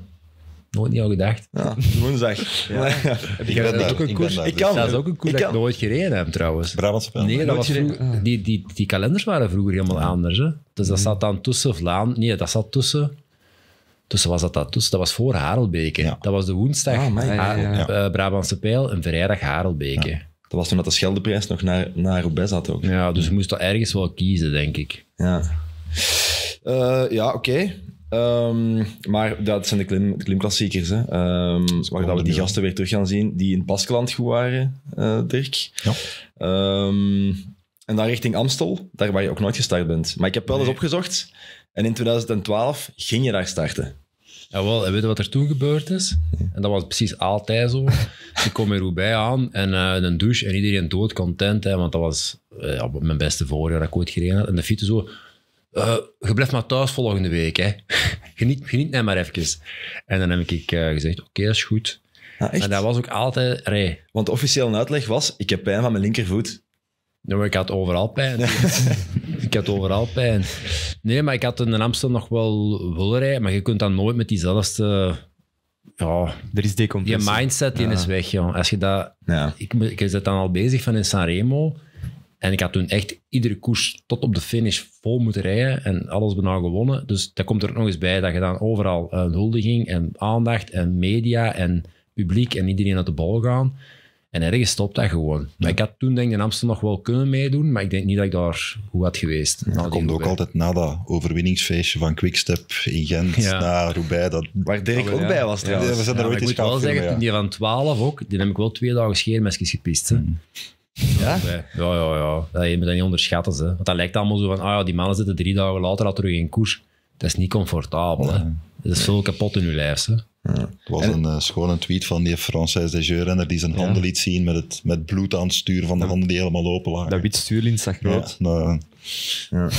Nooit niet al gedacht. Ja, woensdag. Ja. Heb je dat ook een koers? Ik dus- kan. Dat is ook een koers dat ik nooit gereden heb, trouwens. Brabantse Nee, dat was ah. die, die, die kalenders waren vroeger helemaal ah. anders. Hè. Dus dat mhm. zat dan tussen Vlaanderen... Nee, dat zat tussen... Tussen was dat dat tussen. Dat was voor Harelbeke. Dat was de woensdag ah, ja. Eh, Brabantse Pijl en vrijdag Harelbeke. Dat was toen dat de Scheldeprijs nog naar, naar Roubaix zat ook. Ja, dus je moest dat ergens wel kiezen, denk ik. Ja, uh, ja oké. Ehm, maar dat zijn de, klim, de klimklassiekers. Hè. Ehm, dat dat we die gasten weer terug gaan zien die in Baskeland goed waren, eh, Dirk. Ja. Ehm, en dan richting Amstel, daar waar je ook nooit gestart bent. Maar ik heb wel eens opgezocht. En in 2012 ging je daar starten. Jawel, en weet je wat er toen gebeurd is? En dat was precies altijd zo. Ik kom in bij aan en eh, een douche en iedereen dood content, hè, want dat was eh, mijn beste voorjaar dat ik ooit gereden had. En de fiets zo eh, je blijft maar thuis volgende week. Hè. Geniet, geniet net maar even. En dan heb ik uh, gezegd, oké, dat is goed. Ah, en dat was ook altijd rij. Want officieel een uitleg was, ik heb pijn van mijn linkervoet. Nee, maar ik had overal pijn. ik had overal pijn. Nee, maar ik had in Amsterdam nog wel willen rijden, maar je kunt dan nooit met diezelfde... Ja, er is decompressie. Je mindset die is weg, joh. Als je dat... Ja. Ik, ik ben dan al bezig van in Sanremo... Remo en ik had toen echt iedere koers tot op de finish vol moeten rijden en alles bijna gewonnen. Dus dat komt er nog eens bij dat je dan overal eh, huldiging en aandacht en media en publiek en iedereen aan de bal gaan. En ergens stopt dat gewoon. Maar ik had toen denk ik in Amsterdam nog wel kunnen meedoen, maar ik denk niet dat ik daar goed had geweest. dat komt ook altijd na dat overwinningsfeestje van Quickstep in Gent ja. naar bij Dat... Waar Dirk ik ook bij was. Ja, we zijn er ooit eens Ik moet wel zeggen, die van 12 ook, die heb ik wel twee dagen scheermesjes gepist. Mhm. Ja? Ja, ja, ja. Je moet dat niet onderschatten. Hè. Want dat lijkt allemaal zo van, ah ja, die mannen zitten drie dagen later al terug in koers. Dat is niet comfortabel. Hè. Dat is veel kapot in je lijf. Ja, het was een eh, schone tweet van die Française de die zijn handen liet zien met, het, met bloed aan het stuur van de handen die helemaal open lagen. Dat wit stuurlint zag rood. Ja, nou,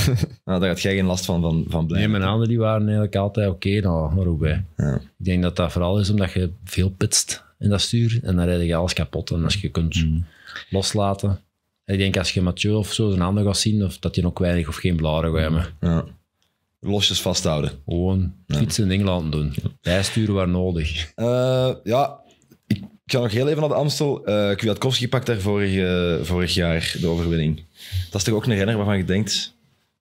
ja. daar had jij geen last van, van, van blijven. Nee, mijn handen die waren eigenlijk altijd oké okay, nou, naar Ik denk dat dat vooral is omdat je veel pitst in dat stuur. En dan rijd je alles kapot. En als je kunt mm. loslaten. ik denk als je Mathieu of zo zijn handen gaat zien, of dat je nog weinig of geen blaren gaat hebben. Ja. Losjes vasthouden. Gewoon fietsen in Engeland doen. Bijsturen waar nodig. Eh, ja, ik ga nog heel even naar de Amstel. Uh, Kwiatkowski pakt daar vorig, eh, vorig jaar de overwinning. Dat is toch ook een renner waarvan je denkt,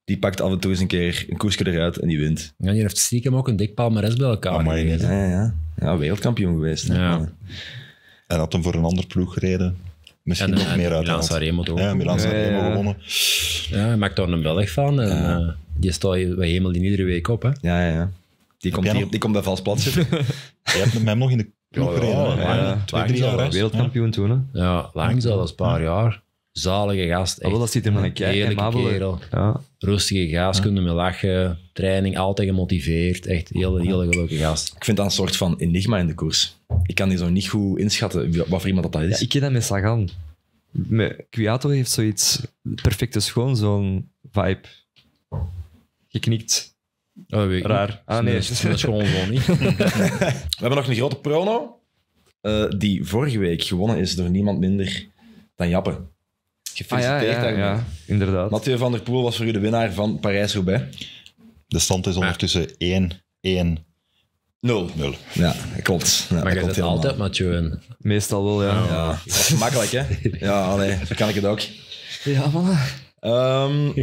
die pakt af en toe eens een keer een koersje eruit en die wint. Ja, die heeft stiekem ook een dik palmares bij elkaar. Oh, ja, ja. ja, wereldkampioen geweest. Ja. En had hem voor een ander ploeg gereden. Misschien nog meer uit. Milan Sanremo ook. Ja, Milan ja, gewonnen. Ja, hij maakt daar een Belg van. En, ja. uh, die staat bij Hemel die iedere week op. Hè. Ja, ja, ja. Die, komt, hier, die komt bij vals plat zitten. je hebt hem nog in de ploeg gereden. Ja, twee, drie jaar. Wereldkampioen toen. Hè? Ja, lang zelfs, een paar jaar zalige gast. Echt. Oh, dat ziet er een kerel. Ja. Rustige gast, ja. kunnen me lachen. Training, altijd gemotiveerd. Echt heel hele, gelukkige gast. Ik vind dat een soort van enigma in de koers. Ik kan die zo niet goed inschatten wat voor iemand dat, is. ik ken dat met Sagan. Kwiato heeft zoiets perfecte schoon, zo'n vibe. Geknikt. Oh, weet Raar. Niet. Ah nee, dat is gewoon gewoon niet. We hebben nog een grote prono. die vorige week gewonnen is door niemand minder dan Jappe. Gefeliciteerd ah, ja, ja, inderdaad. Mathieu van der Poel was voor u de winnaar van Parijs-Roubaix. De stand is ondertussen 1-1. 0. 0. Ja, klopt. Ja, maar dat klopt altijd Mathieu Meestal wel, ja. ja. Makkelijk, hè? Ja, allee, zo kan ik het ook. Ja, voilà. Um,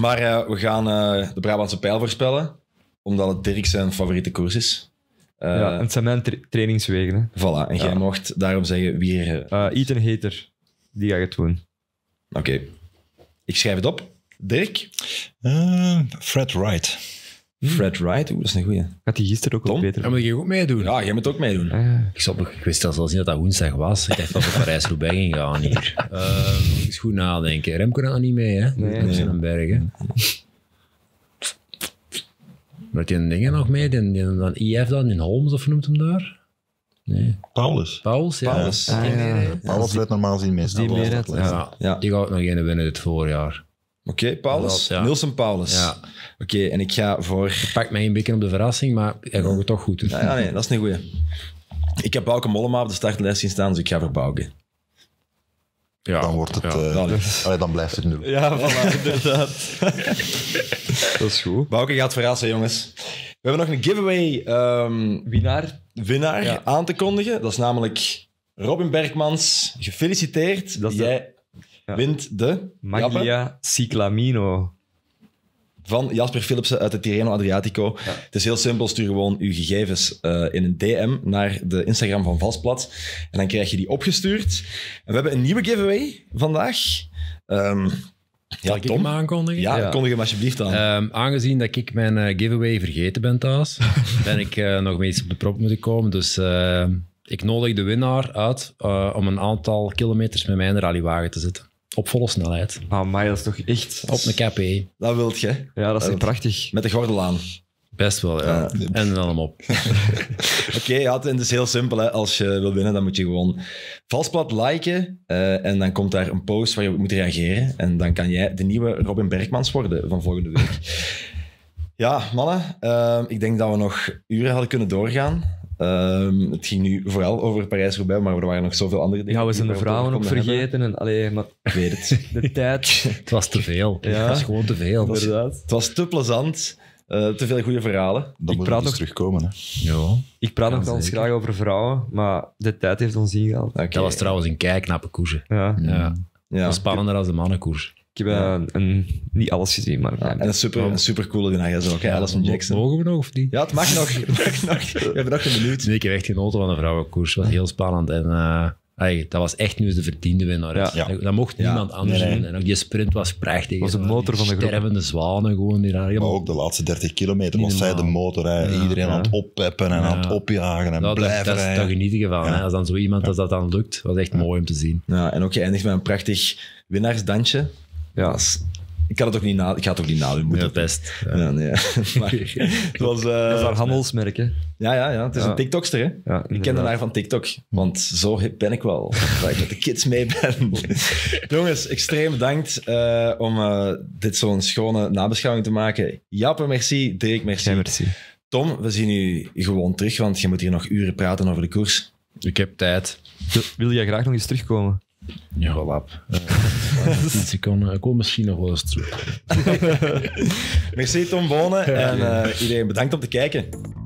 maar eh, we gaan uh, de Brabantse pijl voorspellen, omdat het Dirk zijn favoriete koers is. Uh, ja, het zijn mijn trainingswegen. Voilà, en ja. jij mocht daarom zeggen wie er... Ethan Hater, die gaat het doen. Oké. Ik schrijf het op. Dirk? Fred Wright. Fred Wright, oeh, dat is een goeie. Gaat hij gisteren ook al beter? Dan moet je ook meedoen? Ja, jij moet ook meedoen. ik, snap, ik wist zelfs niet dat dat woensdag was. Ik dacht dat we Parijs-Roubaix ging gaan hier. Uh, goed nadenken. Remco gaat niet mee, hè? Nee. Op zijn bergen. Met die dingen nog mee, dan IF dan, in Holmes of noemt hem daar? Nee. Paulus. Paulus, ja. Paulus, ah, werd normaal zien meestal. Die, ja. ja. die gaat nog één binnen dit voorjaar. Oké, Paulus. Ja. Paulus. Ja. Oké, en ik ga voor... Je pakt mij een beetje op de verrassing, maar hij gaat het toch goed doen. Ja, nee, dat is niet goed. Ik heb Bauke Mollema op de startlijst zien staan, dus ik ga voor Bauke. Ja, dan, wordt het, ja, eh, dan, blijft het nu. Ja, voilà, inderdaad. dat is goed. Bouke gaat verrassen, jongens. We hebben nog een giveaway um, winnaar, winnaar aan te kondigen. Dat is namelijk Robin Bergmans. Gefeliciteerd. Dat Jij wint de Maglia Ciclamino. Van Jasper Philipsen uit het Tirreno Adriatico. Het is heel simpel. Stuur gewoon uw gegevens eh, in een DM naar de Instagram van Valsplat. En dan krijg je die opgestuurd. En we hebben een nieuwe giveaway vandaag. Ehm, ja, ik Tom? hem aankondigen? Ja, ja, kondig hem alsjeblieft aan. Ehm, aangezien dat ik mijn eh, giveaway vergeten ben thuis, ben ik eh, nog mee op de prop moeten komen. Dus eh, ik nodig de winnaar uit om een aantal kilometers met mijn rallywagen te zitten. Op volle snelheid. Ah, maar dat is toch echt... Op een KP. E. Dat wilt je. Ja, dat is prachtig. Met de gordel aan. Best wel, ja. En dan hem op. Oké, ja, het is dus heel simpel. Hè. Als je wil winnen, dan moet je gewoon vals plat liken. Eh, en dan komt daar een post waar je op moet reageren. En dan kan jij de nieuwe Robin Bergmans worden van volgende week. ja, mannen. Eh, ik denk dat we nog uren hadden kunnen doorgaan. Ehm, het ging nu vooral over Parijs-Roubaix, maar er waren nog zoveel andere dingen. Ja, we zijn de vrouwen ook vergeten. En, allee, maar... Ik weet het. De tijd. het was te veel. Ja. Het was gewoon te veel. Het was, het was te plezant. Eh, te veel goede verhalen. Dan ik moet praat nog... Dus terugkomen. Hè? Ja. Ik praat nog wel eens graag over vrouwen, maar de tijd heeft ons ingehaald. Okay. Dat was trouwens een keiknappe koers. Ja. Ja. ja. Spannender als de mannenkoers. Ik heb eh, een, niet alles gezien, maar... Ja, en een super, super coole ook, Alison Jackson. Mogen we nog of niet? Ja, het mag nog. Ik mag nog. We hebben nog een minuut. Nee, ik heb echt genoten van de vrouwenkoers. Het was heel spannend en... Eh, Ay, dat was echt nu de verdiende winnaar. Ja. Dat, mocht niemand anders doen. En ook die sprint was prachtig. was een motor van de groep. Stervende zwanen gewoon. Die maar ook de laatste 30 kilometer was zij de motor. Iedereen aan het oppeppen en aan het opjagen en nou, blijven dat, rijden. toch geniet ik van. Als dan zo iemand, als dat dan lukt, was echt mooi om te zien. Ja, en ook je eindigt met een prachtig winnaarsdansje. Ja, ik kan het ook niet na, ik ga het ook niet nadoen. Moet ja, best. Ja. nee, maar, het was, uh, eh, dat is haar handelsmerk, hè? Ja, ja, ja. Het is een TikTokster, hè? Ja, ik ken haar van TikTok, want zo hip ben ik wel. dat ik met de kids mee ben. Jongens, extreem bedankt eh, om eh, dit zo'n schone nabeschouwing te maken. Jappe, merci. Dirk, merci. merci. Tom, we zien u gewoon terug, want je moet hier nog uren praten over de koers. Ik heb tijd. Wil jij graag nog eens terugkomen? Ja, wel eh, ik, eh, kom misschien nog wel eens terug. Merci Tom Bonen en eh, iedereen bedankt om te kijken.